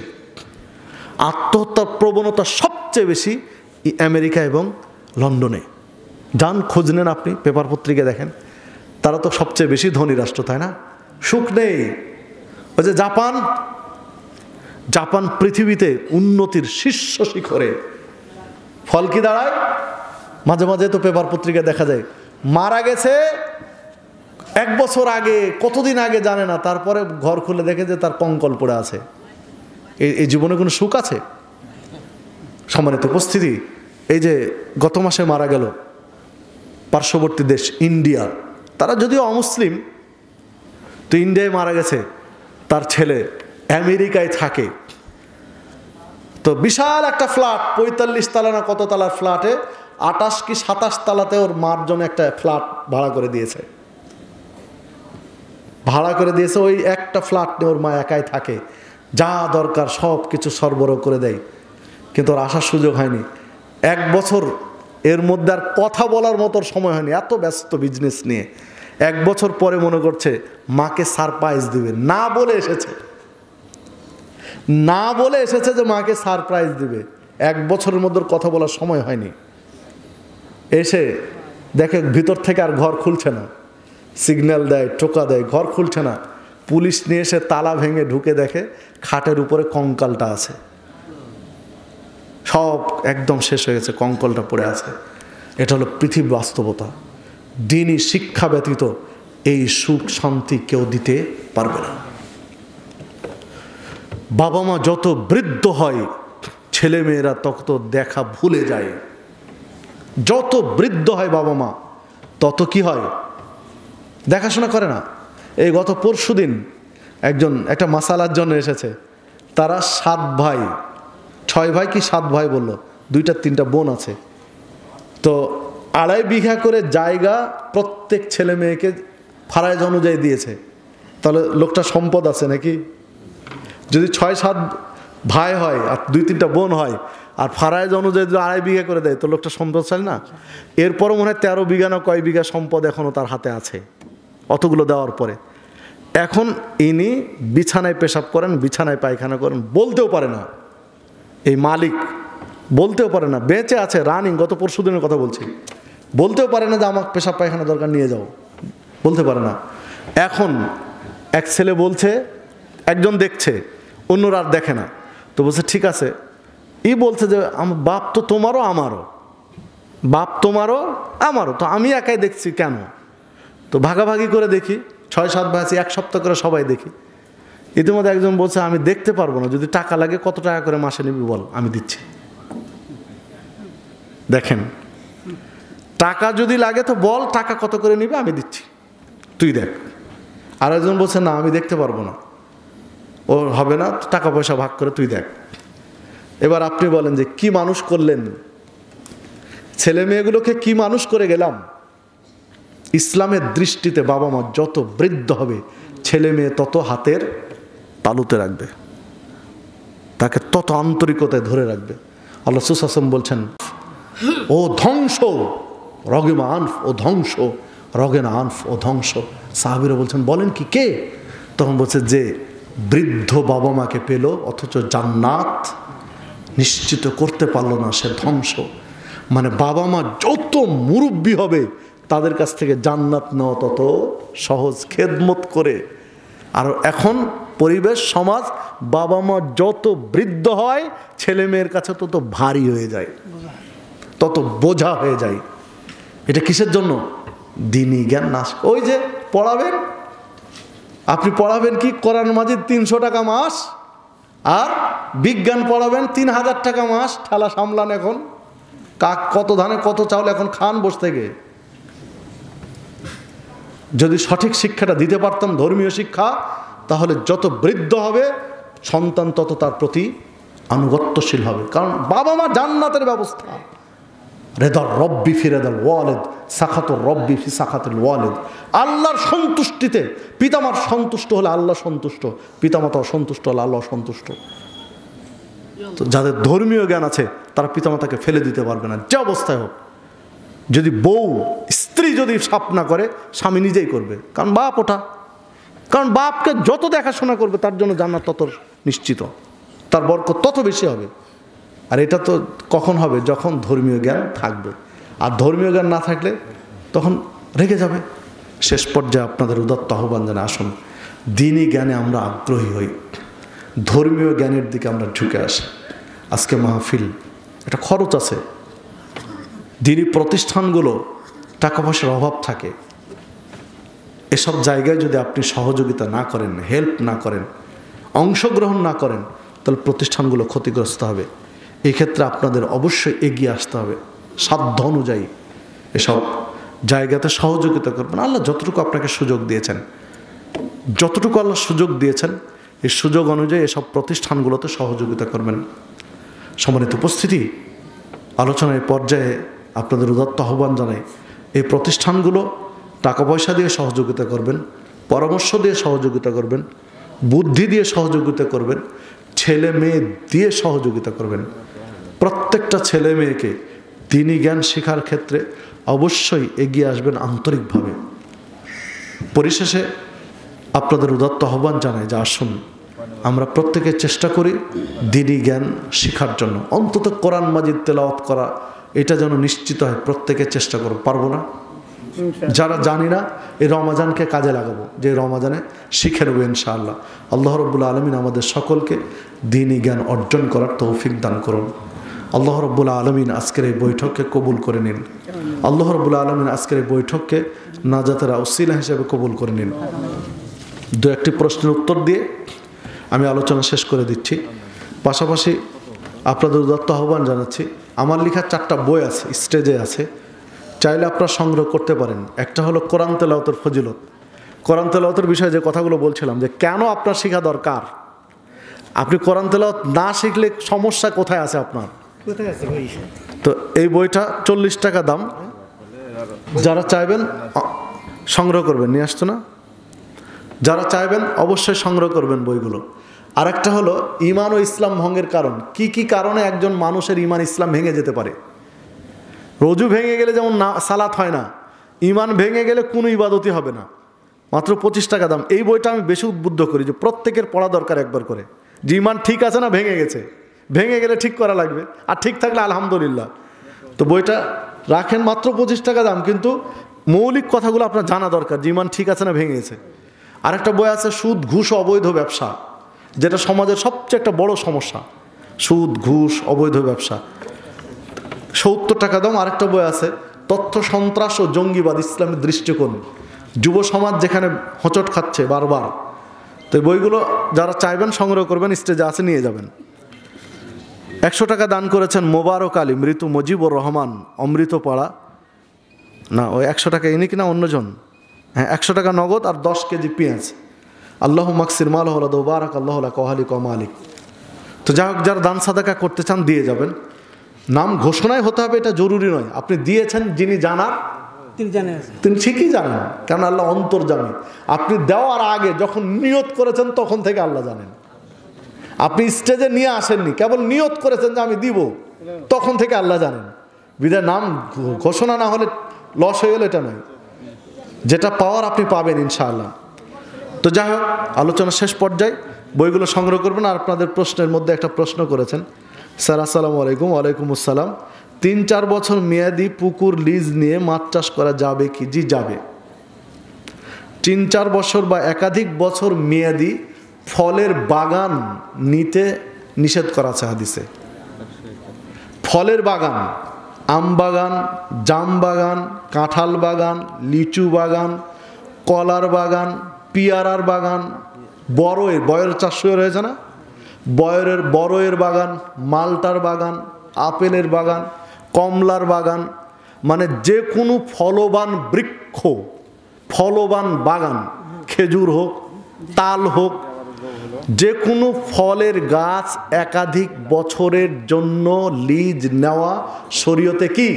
আত্মহত্যার প্রবণতা সবচেয়ে বেশি আমেরিকা এবং লন্ডনে যান খোঁজ নেন আপনি পেপার পত্রিকা দেখেন তারা তো সবচেয়ে বেশি ধনী রাষ্ট্র তাই না সুখ নেই ওই যে জাপান জাপান পৃথিবীতে উন্নতির শীর্ষ শিখরে ফল কি দাঁড়ায় মাঝে মাঝে তো পেপার পত্রিকা দেখা যায় মারা গেছে এক বছর আগে কতদিন আগে জানে না তারপরে ঘর খুলে দেখে যে তার কঙ্কল পড়ে আছে এই জীবনে কোনো সুখ আছে সম্মানিত উপস্থিতি এই যে গত মাসে মারা গেল পার্শ্ববর্তী দেশ ইন্ডিয়া তারা যদিও অমুসলিম তো ইন্ডিয়ায় মারা গেছে তার ছেলে আমেরিকায় থাকে তো বিশাল একটা ফ্ল্যাট পঁয়তাল্লিশ তালা না কত তালার ফ্ল্যাটে আটাশ কি সাতাশ তালাতে ওর মার জন্য একটা ফ্ল্যাট ভাড়া করে দিয়েছে ভাড়া করে দিয়েছে ওই একটা ফ্ল্যাট নিয়ে ওর মা একাই থাকে যা দরকার সব কিছু সরবরাহ করে দেয় কিন্তু ওর আসার সুযোগ হয়নি এক বছর এর মধ্যে আর কথা বলার মতো সময় হয়নি এত ব্যস্ত বিজনেস নিয়ে এক বছর পরে মনে করছে মাকে সারপ্রাইজ দিবে না বলে এসেছে না বলে এসেছে যে মাকে সারপ্রাইজ দিবে এক বছরের মধ্যে কথা বলার সময় হয়নি এসে দেখে ভিতর থেকে আর ঘর খুলছে না সিগন্যাল দেয় টোকা দেয় ঘর খুলছে না পুলিশ নিয়ে এসে তালা ভেঙে ঢুকে দেখে খাটের উপরে কঙ্কালটা আছে সব একদম শেষ হয়ে গেছে কঙ্কলটা পড়ে আছে এটা হলো পৃথিবী বাস্তবতা দিনই শিক্ষা ব্যতীত এই সুখ শান্তি কেউ দিতে পারবে না বাবা মা যত বৃদ্ধ হয় ছেলেমেয়েরা তত দেখা ভুলে যায় যত বৃদ্ধ হয় বাবা মা তত কি হয় দেখাশোনা করে না এই গত পরশু দিন একজন একটা মাসালার জন্য এসেছে তারা সাত ভাই ছয় ভাই কি সাত ভাই বলল দুইটা তিনটা বোন আছে তো আড়াই বিঘা করে জায়গা প্রত্যেক ছেলে মেয়েকে ফারাইজ অনুযায়ী দিয়েছে তাহলে লোকটা সম্পদ আছে নাকি যদি ছয় সাত ভাই হয় আর দুই তিনটা বোন হয় আর ফারায়জ অনুযায়ী যদি আড়াই বিঘা করে দেয় তো লোকটা সম্পদশালী না এরপরও মনে হয় তেরো বিঘা না কয় বিঘা সম্পদ এখনও তার হাতে আছে অতগুলো দেওয়ার পরে এখন ইনি বিছানায় পেশাব করেন বিছানায় পায়খানা করেন বলতেও পারে না এই মালিক বলতেও পারে না বেঁচে আছে রানিং গত পরশু দিনের কথা বলছি বলতেও পারে না যে আমার পেশাব পায়খানা দরকার নিয়ে যাও বলতে পারে না এখন এক ছেলে বলছে একজন দেখছে অন্যরা আর দেখে না তো বলছে ঠিক আছে ই বলছে যে বাপ তো তোমারও আমারও বাপ তোমারও আমারও তো আমি একাই দেখছি কেন তো ভাগাভাগি করে দেখি ছয় সাত ভাসি এক সপ্তাহ করে সবাই দেখি ইতিমধ্যে একজন বলছে আমি দেখতে পারবো না যদি টাকা লাগে কত টাকা করে মাসে নিবি বল আমি দিচ্ছি দেখেন টাকা যদি লাগে তো বল টাকা কত করে নিবে আমি দিচ্ছি তুই দেখ আর একজন বলছে না আমি দেখতে পারবো না ও হবে না টাকা পয়সা ভাগ করে তুই দেখ এবার আপনি বলেন যে কি মানুষ করলেন ছেলে মেয়েগুলোকে কি মানুষ করে গেলাম ইসলামের দৃষ্টিতে বাবা মা যত বৃদ্ধ হবে ছেলে মেয়ে তত হাতের তালুতে রাখবে তাকে তত আন্তরিকতায় ধরে রাখবে আল্লাহ সুশাসম বলছেন ও ধ্বংস মা আনফ ও ধ্বংস না আনফ ও ধ্বংস সাহাবিরা বলছেন বলেন কি কে তখন বলছে যে বৃদ্ধ বাবা মাকে পেল অথচ জান্নাত নিশ্চিত করতে পারলো না সে ধ্বংস মানে বাবা মা যত মুরব্বী হবে তাদের কাছ থেকে জান্নাত নেওয়া তত সহজ খেদমত করে আর এখন পরিবেশ সমাজ বাবা মা যত বৃদ্ধ হয় ছেলে মেয়ের কাছে তত ভারী হয়ে যায় তত বোঝা হয়ে যায় এটা কিসের জন্য দিনই জ্ঞান নাশ ওই যে পড়াবেন আপনি পড়াবেন কি কোরআন মাঝে তিনশো টাকা মাস আর বিজ্ঞান পড়াবেন তিন হাজার টাকা মাস ঠেলা সামলান এখন কাক কত ধানে কত চাউল এখন খান বস থেকে যদি সঠিক শিক্ষাটা দিতে পারতাম ধর্মীয় শিক্ষা তাহলে যত বৃদ্ধ হবে সন্তান তত তার প্রতি আনুগত্যশীল হবে কারণ বাবা মা জান্নাতের ব্যবস্থা রেদার রব্বি রেদার ওয়ালেদ সাখাতুর রব্বি ফি সাখাতুল ওয়ালেদ আল্লাহর সন্তুষ্টিতে পিতামার সন্তুষ্ট হলে আল্লাহ সন্তুষ্ট পিতামাতা অসন্তুষ্ট হলে আল্লাহ অসন্তুষ্ট তো যাদের ধর্মীয় জ্ঞান আছে তারা পিতামাতাকে ফেলে দিতে পারবে না যে অবস্থায় হোক যদি বউ স্ত্রী যদি সাপ না করে স্বামী নিজেই করবে কারণ বাপ ওঠা কারণ বাপকে যত দেখাশোনা করবে তার জন্য জান্নার তত নিশ্চিত তার বরকত তত বেশি হবে আর এটা তো কখন হবে যখন ধর্মীয় জ্ঞান থাকবে আর ধর্মীয় জ্ঞান না থাকলে তখন রেগে যাবে শেষ পর্যায়ে আপনাদের উদত্ত আহ্বান জানা আসুন দিনই জ্ঞানে আমরা আগ্রহী হই ধর্মীয় জ্ঞানের দিকে আমরা ঝুঁকে আসি আজকে মাহফিল এটা খরচ আছে দিনই প্রতিষ্ঠানগুলো টাকা পয়সার অভাব থাকে এসব জায়গায় যদি আপনি সহযোগিতা না করেন হেল্প না করেন অংশগ্রহণ না করেন তাহলে প্রতিষ্ঠানগুলো ক্ষতিগ্রস্ত হবে এক্ষেত্রে আপনাদের অবশ্যই এগিয়ে আসতে হবে সাধ্য অনুযায়ী এসব জায়গাতে সহযোগিতা করবেন আল্লাহ যতটুকু আপনাকে সুযোগ দিয়েছেন যতটুকু আল্লাহ সুযোগ দিয়েছেন এই সুযোগ অনুযায়ী এসব প্রতিষ্ঠানগুলোতে সহযোগিতা করবেন সমানিত উপস্থিতি আলোচনার পর্যায়ে আপনাদের উদাত্ত আহ্বান জানাই এই প্রতিষ্ঠানগুলো টাকা পয়সা দিয়ে সহযোগিতা করবেন পরামর্শ দিয়ে সহযোগিতা করবেন বুদ্ধি দিয়ে সহযোগিতা করবেন ছেলে মেয়ে দিয়ে সহযোগিতা করবেন প্রত্যেকটা ছেলে মেয়েকে তিনি জ্ঞান শেখার ক্ষেত্রে অবশ্যই এগিয়ে আসবেন আন্তরিকভাবে পরিশেষে আপনাদের উদাত্ত আহ্বান জানাই যে আসুন আমরা প্রত্যেকে চেষ্টা করি দিনই জ্ঞান শেখার জন্য অন্তত কোরআন মাজিদ তেলাওয়াত করা এটা যেন নিশ্চিত হয় প্রত্যেকে চেষ্টা করো পারবো না যারা জানি না এই রমাজানকে কাজে লাগাবো যে রমাজানে শিখে নেবো ইনশাআল্লাহ আল্লাহ রবুল্লা আলমিন আমাদের সকলকে দিনই জ্ঞান অর্জন করার তৌফিক দান করুন আল্লাহ রব্বুল আলমিন আজকের এই বৈঠককে কবুল করে নিন আল্লাহ রব্বুল আলমিন আজকের এই বৈঠককে নাজাতেরা উসিলা হিসেবে কবুল করে নিন দু একটি প্রশ্নের উত্তর দিয়ে আমি আলোচনা শেষ করে দিচ্ছি পাশাপাশি আপনাদের উদাত্ত আহ্বান জানাচ্ছি আমার লেখা চারটা বই আছে স্টেজে আছে চাইলে আপনারা সংগ্রহ করতে পারেন একটা হলো কোরআন তেলাওতের ফজিলত কোরআন তেলাওতের বিষয়ে যে কথাগুলো বলছিলাম যে কেন আপনার শেখা দরকার আপনি কোরআন তেলাওত না শিখলে সমস্যা কোথায় আছে আপনার তো এই বইটা চল্লিশ টাকা দাম যারা চাইবেন সংগ্রহ করবেন নিয়ে আসতো না যারা চাইবেন অবশ্যই সংগ্রহ করবেন বইগুলো আরেকটা হলো ইমান ও ইসলাম ভঙ্গের কারণ কি কি কারণে একজন মানুষের ইমান ইসলাম ভেঙে যেতে পারে রজু ভেঙে গেলে যেমন না সালাত হয় না ইমান ভেঙে গেলে কোনো ইবাদতই হবে না মাত্র পঁচিশ টাকা দাম এই বইটা আমি বেশি উদ্বুদ্ধ করি যে প্রত্যেকের পড়া দরকার একবার করে যে ইমান ঠিক আছে না ভেঙে গেছে ভেঙে গেলে ঠিক করা লাগবে আর ঠিক থাকলে আলহামদুলিল্লাহ তো বইটা রাখেন মাত্র পঁচিশ টাকা দাম কিন্তু মৌলিক কথাগুলো আপনার জানা দরকার যেমন ঠিক আছে না ভেঙেছে আরেকটা বই আছে সুদ ঘুষ অবৈধ ব্যবসা যেটা সমাজের সবচেয়ে একটা বড় সমস্যা সুদ ঘুষ অবৈধ ব্যবসা সত্তর টাকা দাম আরেকটা বই আছে তথ্য সন্ত্রাস ও জঙ্গিবাদ ইসলামের দৃষ্টিকোণ যুব সমাজ যেখানে হোঁচট খাচ্ছে বারবার তো বইগুলো যারা চাইবেন সংগ্রহ করবেন স্টেজে আছে নিয়ে যাবেন একশো টাকা দান করেছেন মোবারক আলী মৃত মজিবুর রহমান অমৃতপাড়া না ওই একশো টাকা এনে কিনা অন্যজন হ্যাঁ একশো টাকা নগদ আর দশ কেজি পেঁয়াজ আল্লাহ মাকসির মালহলা দোবারক আল্লাহ কহালি কমালিক তো যাই হোক যারা দান সাদাকা করতে চান দিয়ে যাবেন নাম ঘোষণায় হতে হবে এটা জরুরি নয় আপনি দিয়েছেন যিনি জানার তিনি জানেন তিনি ঠিকই জানেন কেন আল্লাহ অন্তর জানেন আপনি দেওয়ার আগে যখন নিয়ত করেছেন তখন থেকে আল্লাহ জানেন আপনি স্টেজে নিয়ে আসেননি কেবল নিয়ত করেছেন যে আমি দিব তখন থেকে আল্লাহ জানেন বিদায় নাম ঘোষণা না হলে লস হয়ে গেল এটা নয় যেটা পাওয়ার আপনি পাবেন ইনশাআল্লাহ তো যাই হোক আলোচনা শেষ পর্যায়ে বইগুলো সংগ্রহ করবেন আর আপনাদের প্রশ্নের মধ্যে একটা প্রশ্ন করেছেন স্যার আসসালামু আলাইকুম ওয়ালাইকুম আসসালাম তিন চার বছর মেয়াদি পুকুর লিজ নিয়ে মাছ চাষ করা যাবে কি জি যাবে তিন চার বছর বা একাধিক বছর মেয়াদি ফলের বাগান নিতে নিষেধ করা আছে হাদিসে ফলের বাগান আম বাগান জাম বাগান কাঁঠাল বাগান লিচু বাগান কলার বাগান পিয়ারার বাগান বড়য়ের বয়ের চাষ রয়েছে না বয়রের বড়য়ের বাগান মালটার বাগান আপেলের বাগান কমলার বাগান মানে যে কোনো ফলবান বৃক্ষ ফলবান বাগান খেজুর হোক তাল হোক যে কোনো ফলের গাছ একাধিক বছরের জন্য লিজ নেওয়া শরীয়তে কি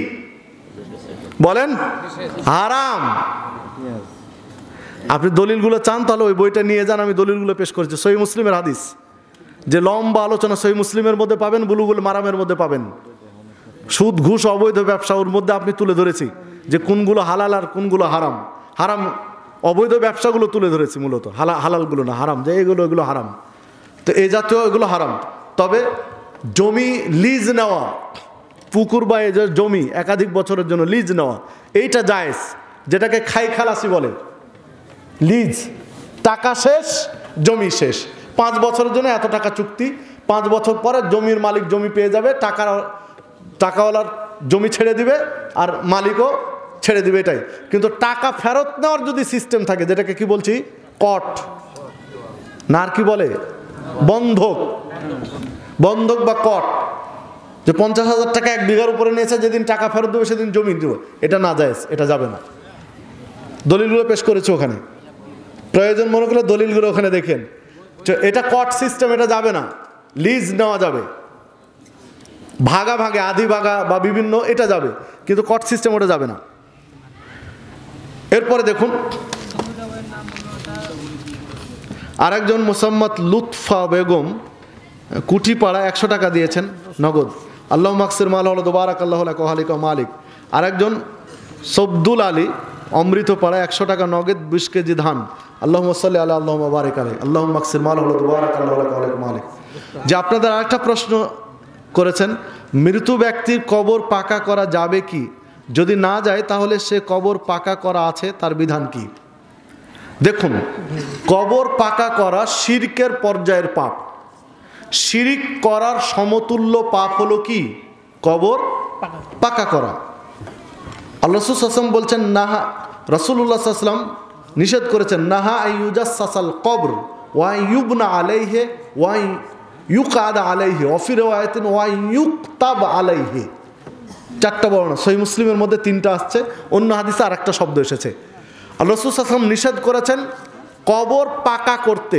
বলেন হারাম আপনি দলিলগুলো চান তাহলে ওই বইটা নিয়ে যান আমি দলিলগুলো পেশ করেছি সহি মুসলিমের হাদিস যে লম্বা আলোচনা সহি মুসলিমের মধ্যে পাবেন বুলুগুল মারামের মধ্যে পাবেন সুদ ঘুষ অবৈধ ব্যবসা ওর মধ্যে আপনি তুলে ধরেছি যে কোনগুলো হালাল আর কোনগুলো হারাম হারাম অবৈধ ব্যবসাগুলো তুলে ধরেছি মূলত হালা হালালগুলো না হারাম যে এগুলো এগুলো হারাম তো এ জাতীয় এগুলো হারাম তবে জমি লিজ নেওয়া পুকুর বা এ জমি একাধিক বছরের জন্য লিজ নেওয়া এইটা জায়েজ যেটাকে খাই খালাসি বলে লিজ টাকা শেষ জমি শেষ পাঁচ বছরের জন্য এত টাকা চুক্তি পাঁচ বছর পরে জমির মালিক জমি পেয়ে যাবে টাকা টাকাওয়ালার জমি ছেড়ে দিবে আর মালিকও ছেড়ে দিবে এটাই কিন্তু টাকা ফেরত নেওয়ার যদি সিস্টেম থাকে যেটাকে কি বলছি কট না আর কি বলে বন্ধক বন্ধক বা কট যে পঞ্চাশ হাজার টাকা এক বিঘার উপরে নিয়েছে যেদিন টাকা ফেরত দেবে সেদিন জমি দেব এটা না যায় এটা যাবে না দলিলগুলো পেশ করেছে ওখানে প্রয়োজন মনে করলে দলিলগুলো ওখানে দেখেন এটা কট সিস্টেম এটা যাবে না লিজ নেওয়া যাবে ভাগা ভাগে আধি ভাগা বা বিভিন্ন এটা যাবে কিন্তু কট সিস্টেম ওটা যাবে না এরপরে দেখুন আরেকজন মোসাম্মদ লুৎফা বেগম কুঠিপাড়া একশো টাকা দিয়েছেন নগদ আল্লাহ মাকসির মাল হল দোবারাক আল্লাহ কহালিক মালিক আরেকজন সবদুল আলী অমৃতপাড়া একশো টাকা নগদ বিশ কেজি ধান আল্লাহ মসল্লি আল্লাহ আল্লাহ বারেক আলী আল্লাহ মাকসির মাল হল দোবারাক আল্লাহ কহালিক মালিক যে আপনাদের আরেকটা প্রশ্ন করেছেন মৃত্যু ব্যক্তির কবর পাকা করা যাবে কি যদি না যায় তাহলে সে কবর পাকা করা আছে তার বিধান কি দেখুন কবর পাকা করা সিরকের পর্যায়ের পাপ শিরিক করার সমতুল্য পাপ হলো কি কবর পাকা করা আল্লাহ আসলাম বলছেন নাহা রসুল্লাহ আসলাম নিষেধ করেছেন নাহা ইউজাসাল কবর ওয়াই ইউবনা আলাইহে ওয়াই ইউক আদা আলাইহে অফির ওয়াই তাব আলাইহে চারটা বর্ণনা সহি মুসলিমের মধ্যে তিনটা আসছে অন্য হাদিসে আর একটা শব্দ এসেছে আর আসলাম নিষেধ করেছেন কবর পাকা করতে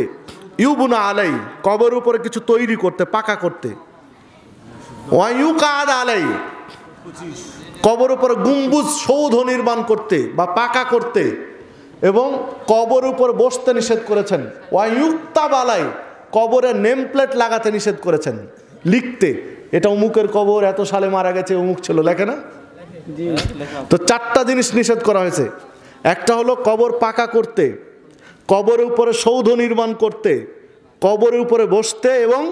ইউবুনা আলাই কবর উপরে কিছু তৈরি করতে পাকা করতে ওয়াইউ কাদ আলাই কবর উপর গুম্বুজ সৌধ নির্মাণ করতে বা পাকা করতে এবং কবর উপর বসতে নিষেধ করেছেন ওয়াইউক্তা বালাই কবরে নেম প্লেট লাগাতে নিষেধ করেছেন লিখতে এটা অমুকের কবর এত সালে মারা গেছে অমুক ছিল লেখে না তো চারটা জিনিস নিষেধ করা হয়েছে একটা হলো কবর পাকা করতে কবরের উপরে সৌধ নির্মাণ করতে কবরের উপরে বসতে এবং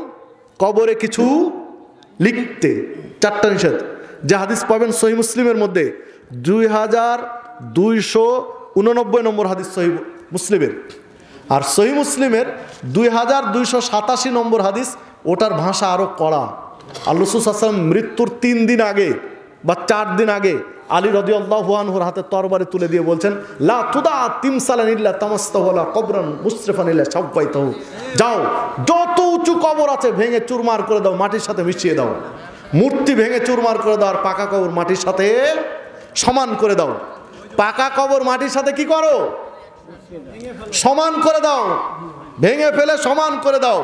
কবরে কিছু লিখতে চারটা নিষেধ যে হাদিস পাবেন সহি মুসলিমের মধ্যে দুই হাজার দুইশো উননব্বই নম্বর হাদিস সহি মুসলিমের আর সহি মুসলিমের দুই হাজার দুইশো সাতাশি নম্বর হাদিস ওটার ভাষা আরও কড়া আল্লুসুসাল্লাম মৃত্যুর তিন দিন আগে বা চার দিন আগে আলী রদি আল্লাহানহুর হাতে তরবারে তুলে দিয়ে বলছেন লা তুদা তিমসালানিল্লা তামাস্তাহলা কবরান মুস্তফানিল্লা সব্বাই তো যাও যত উঁচু কবর আছে ভেঙে চুরমার করে দাও মাটির সাথে মিশিয়ে দাও মূর্তি ভেঙে চুরমার করে দাও আর পাকা কবর মাটির সাথে সমান করে দাও পাকা কবর মাটির সাথে কি করো সমান করে দাও ভেঙে ফেলে সমান করে দাও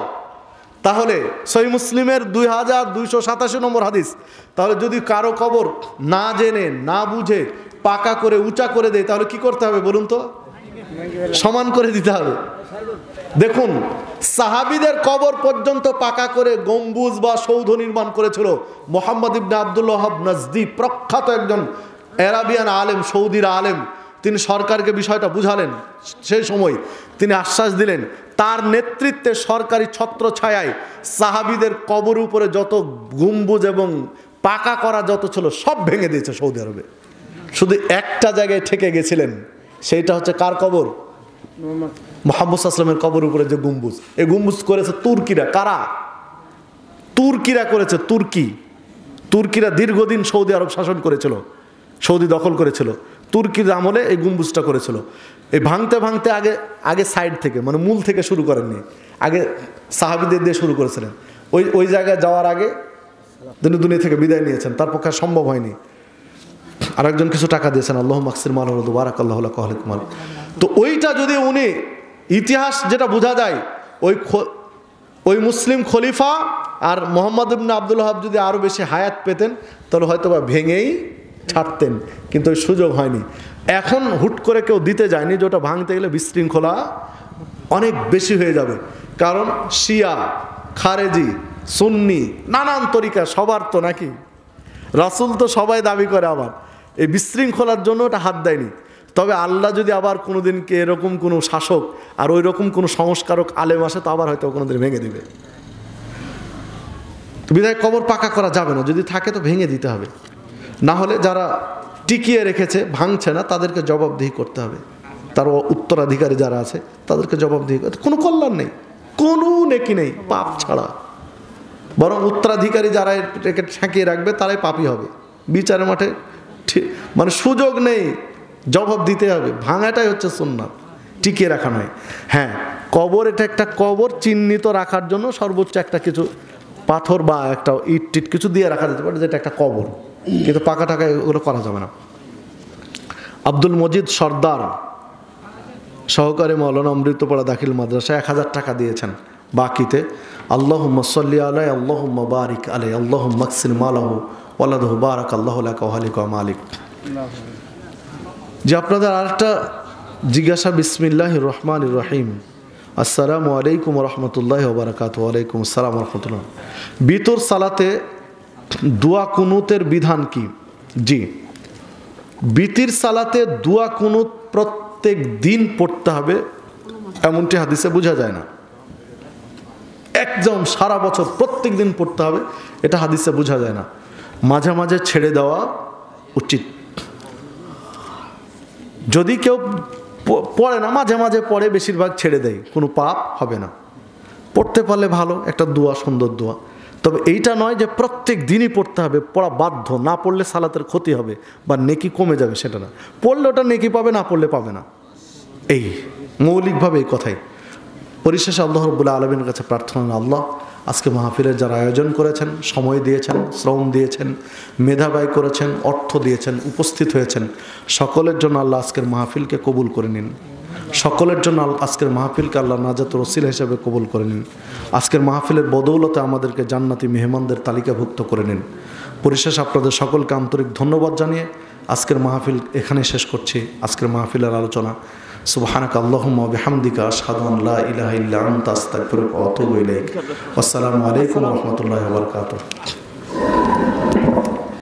তাহলে সহি মুসলিমের দুই হাজার দুইশো সাতাশি নম্বর হাদিস তাহলে যদি কারো কবর না জেনে না বুঝে পাকা করে উঁচা করে দেয় তাহলে কি করতে হবে বলুন তো সমান করে দিতে হবে দেখুন সাহাবিদের কবর পর্যন্ত পাকা করে গম্বুজ বা সৌধ নির্মাণ করেছিল মোহাম্মদ ইবনে আবদুল্লাহ নজদি প্রখ্যাত একজন অ্যারাবিয়ান আলেম সৌদির আলেম তিনি সরকারকে বিষয়টা বুঝালেন সেই সময় তিনি আশ্বাস দিলেন তার নেতৃত্বে সরকারি ছত্র ছায়ায় সাহাবিদের কবর উপরে যত গুম্বুজ এবং পাকা করা যত ছিল সব ভেঙে দিয়েছে সৌদি আরবে শুধু একটা জায়গায় ঠেকে গেছিলেন সেইটা হচ্ছে কার কবর মোহাম্মদ আসলামের কবর উপরে যে গুম্বুজ এই গুম্বুজ করেছে তুর্কিরা কারা তুর্কিরা করেছে তুর্কি তুর্কিরা দীর্ঘদিন সৌদি আরব শাসন করেছিল সৌদি দখল করেছিল তুর্কির আমলে এই গুম্বুজটা করেছিল এই ভাঙতে ভাঙতে আগে আগে সাইড থেকে মানে মূল থেকে শুরু করেননি আগে সাহাবিদের দিয়ে শুরু করেছিলেন ওই ওই জায়গায় যাওয়ার আগে তিনি দুনিয়া থেকে বিদায় নিয়েছেন তার পক্ষে সম্ভব হয়নি আরেকজন কিছু টাকা দিয়েছেন আল্লাহ মাকসির মাল বারাক আল্লাহ কুমাল তো ওইটা যদি উনি ইতিহাস যেটা বোঝা যায় ওই ওই মুসলিম খলিফা আর মোহাম্মদ ইবনা আবদুল হাব যদি আরও বেশি হায়াত পেতেন তাহলে হয়তো বা ভেঙেই ছাড়তেন কিন্তু ওই সুযোগ হয়নি এখন হুট করে কেউ দিতে যায়নি যেটা ভাঙতে গেলে বিশৃঙ্খলা অনেক বেশি হয়ে যাবে কারণ শিয়া খারেজি সুন্নি নানান তরিকা সবার তো নাকি রাসুল তো সবাই দাবি করে আবার এই বিশৃঙ্খলার জন্য ওটা হাত দেয়নি তবে আল্লাহ যদি আবার কোনো দিনকে এরকম কোনো শাসক আর ওই রকম কোনো সংস্কারক আলেম আসে তো আবার হয়তো কোনো দিন ভেঙে দিবে বিধায় কবর পাকা করা যাবে না যদি থাকে তো ভেঙে দিতে হবে না হলে যারা টিকিয়ে রেখেছে ভাঙছে না তাদেরকে জবাবদিহি করতে হবে তার উত্তরাধিকারী যারা আছে তাদেরকে জবাবদিহি করতে কোনো কল্যাণ নেই কোনো নেকি নেই পাপ ছাড়া বরং উত্তরাধিকারী যারা এটাকে ঠেঁকিয়ে রাখবে তারাই পাপি হবে বিচারের মাঠে ঠিক মানে সুযোগ নেই জবাব দিতে হবে ভাঙাটাই হচ্ছে সুন্না টিকিয়ে রাখা নয় হ্যাঁ কবর এটা একটা কবর চিহ্নিত রাখার জন্য সর্বোচ্চ একটা কিছু পাথর বা একটা ইট টিট কিছু দিয়ে রাখা যেতে পারে যেটা একটা কবর কিন্তু পাকা টাকা এগুলো করা যাবে না আব্দুল মজিদ সর্দার সহকারে মৌলানা অমৃতপাড়া দাখিল মাদ্রাসা এক হাজার টাকা দিয়েছেন বাকিতে আল্লাহ মসল্লি আলাই আল্লাহ বারিক আলাই আল্লাহ মকসিন মালাহ আল্লাহ বারাক আল্লাহ কাহালিক মালিক যে আপনাদের আরেকটা জিজ্ঞাসা বিসমিল্লাহ রহমান রহিম আসসালামু আলাইকুম রহমতুল্লাহ ওবরাকাত ওয়ালাইকুম আসসালাম রহমতুল্লাহ বিতর সালাতে দোয়া কুনুতের বিধান কি জি বিতির সালাতে দোয়া কুনুত প্রত্যেক দিন পড়তে হবে এমনটি হাদিসে বোঝা যায় না একদম সারা বছর প্রত্যেক দিন পড়তে হবে এটা হাদিসে বোঝা যায় না মাঝে মাঝে ছেড়ে দেওয়া উচিত যদি কেউ পড়ে না মাঝে মাঝে পড়ে বেশিরভাগ ছেড়ে দেয় কোনো পাপ হবে না পড়তে পারলে ভালো একটা দোয়া সুন্দর দোয়া তবে এইটা নয় যে প্রত্যেক দিনই পড়তে হবে পড়া বাধ্য না পড়লে সালাতের ক্ষতি হবে বা নেকি কমে যাবে সেটা না পড়লে ওটা নেকি পাবে না পড়লে পাবে না এই মৌলিকভাবে এই কথাই পরিশেষে আল্লাহ রব্বুল্লা আলমীর কাছে প্রার্থনা আল্লাহ আজকে মাহফিলের যারা আয়োজন করেছেন সময় দিয়েছেন শ্রম দিয়েছেন মেধা ব্যয় করেছেন অর্থ দিয়েছেন উপস্থিত হয়েছেন সকলের জন্য আল্লাহ আজকের মাহফিলকে কবুল করে নিন সকলের জন্য আজকের মাহফিলকে আল্লাহ নাজাত রসিল হিসাবে কবুল করে নিন আজকের মাহফিলের বদৌলতে আমাদেরকে জান্নাতি মেহমানদের তালিকাভুক্ত করে নিন পরিশেষ আপনাদের সকলকে আন্তরিক ধন্যবাদ জানিয়ে আজকের মাহফিল এখানে শেষ করছি আজকের মাহফিলের আলোচনা সুবাহানাক আল্লাহ বিহামদিকা আশহাদু লা আসসালামু আলাইকুম রহমতুল্লাহ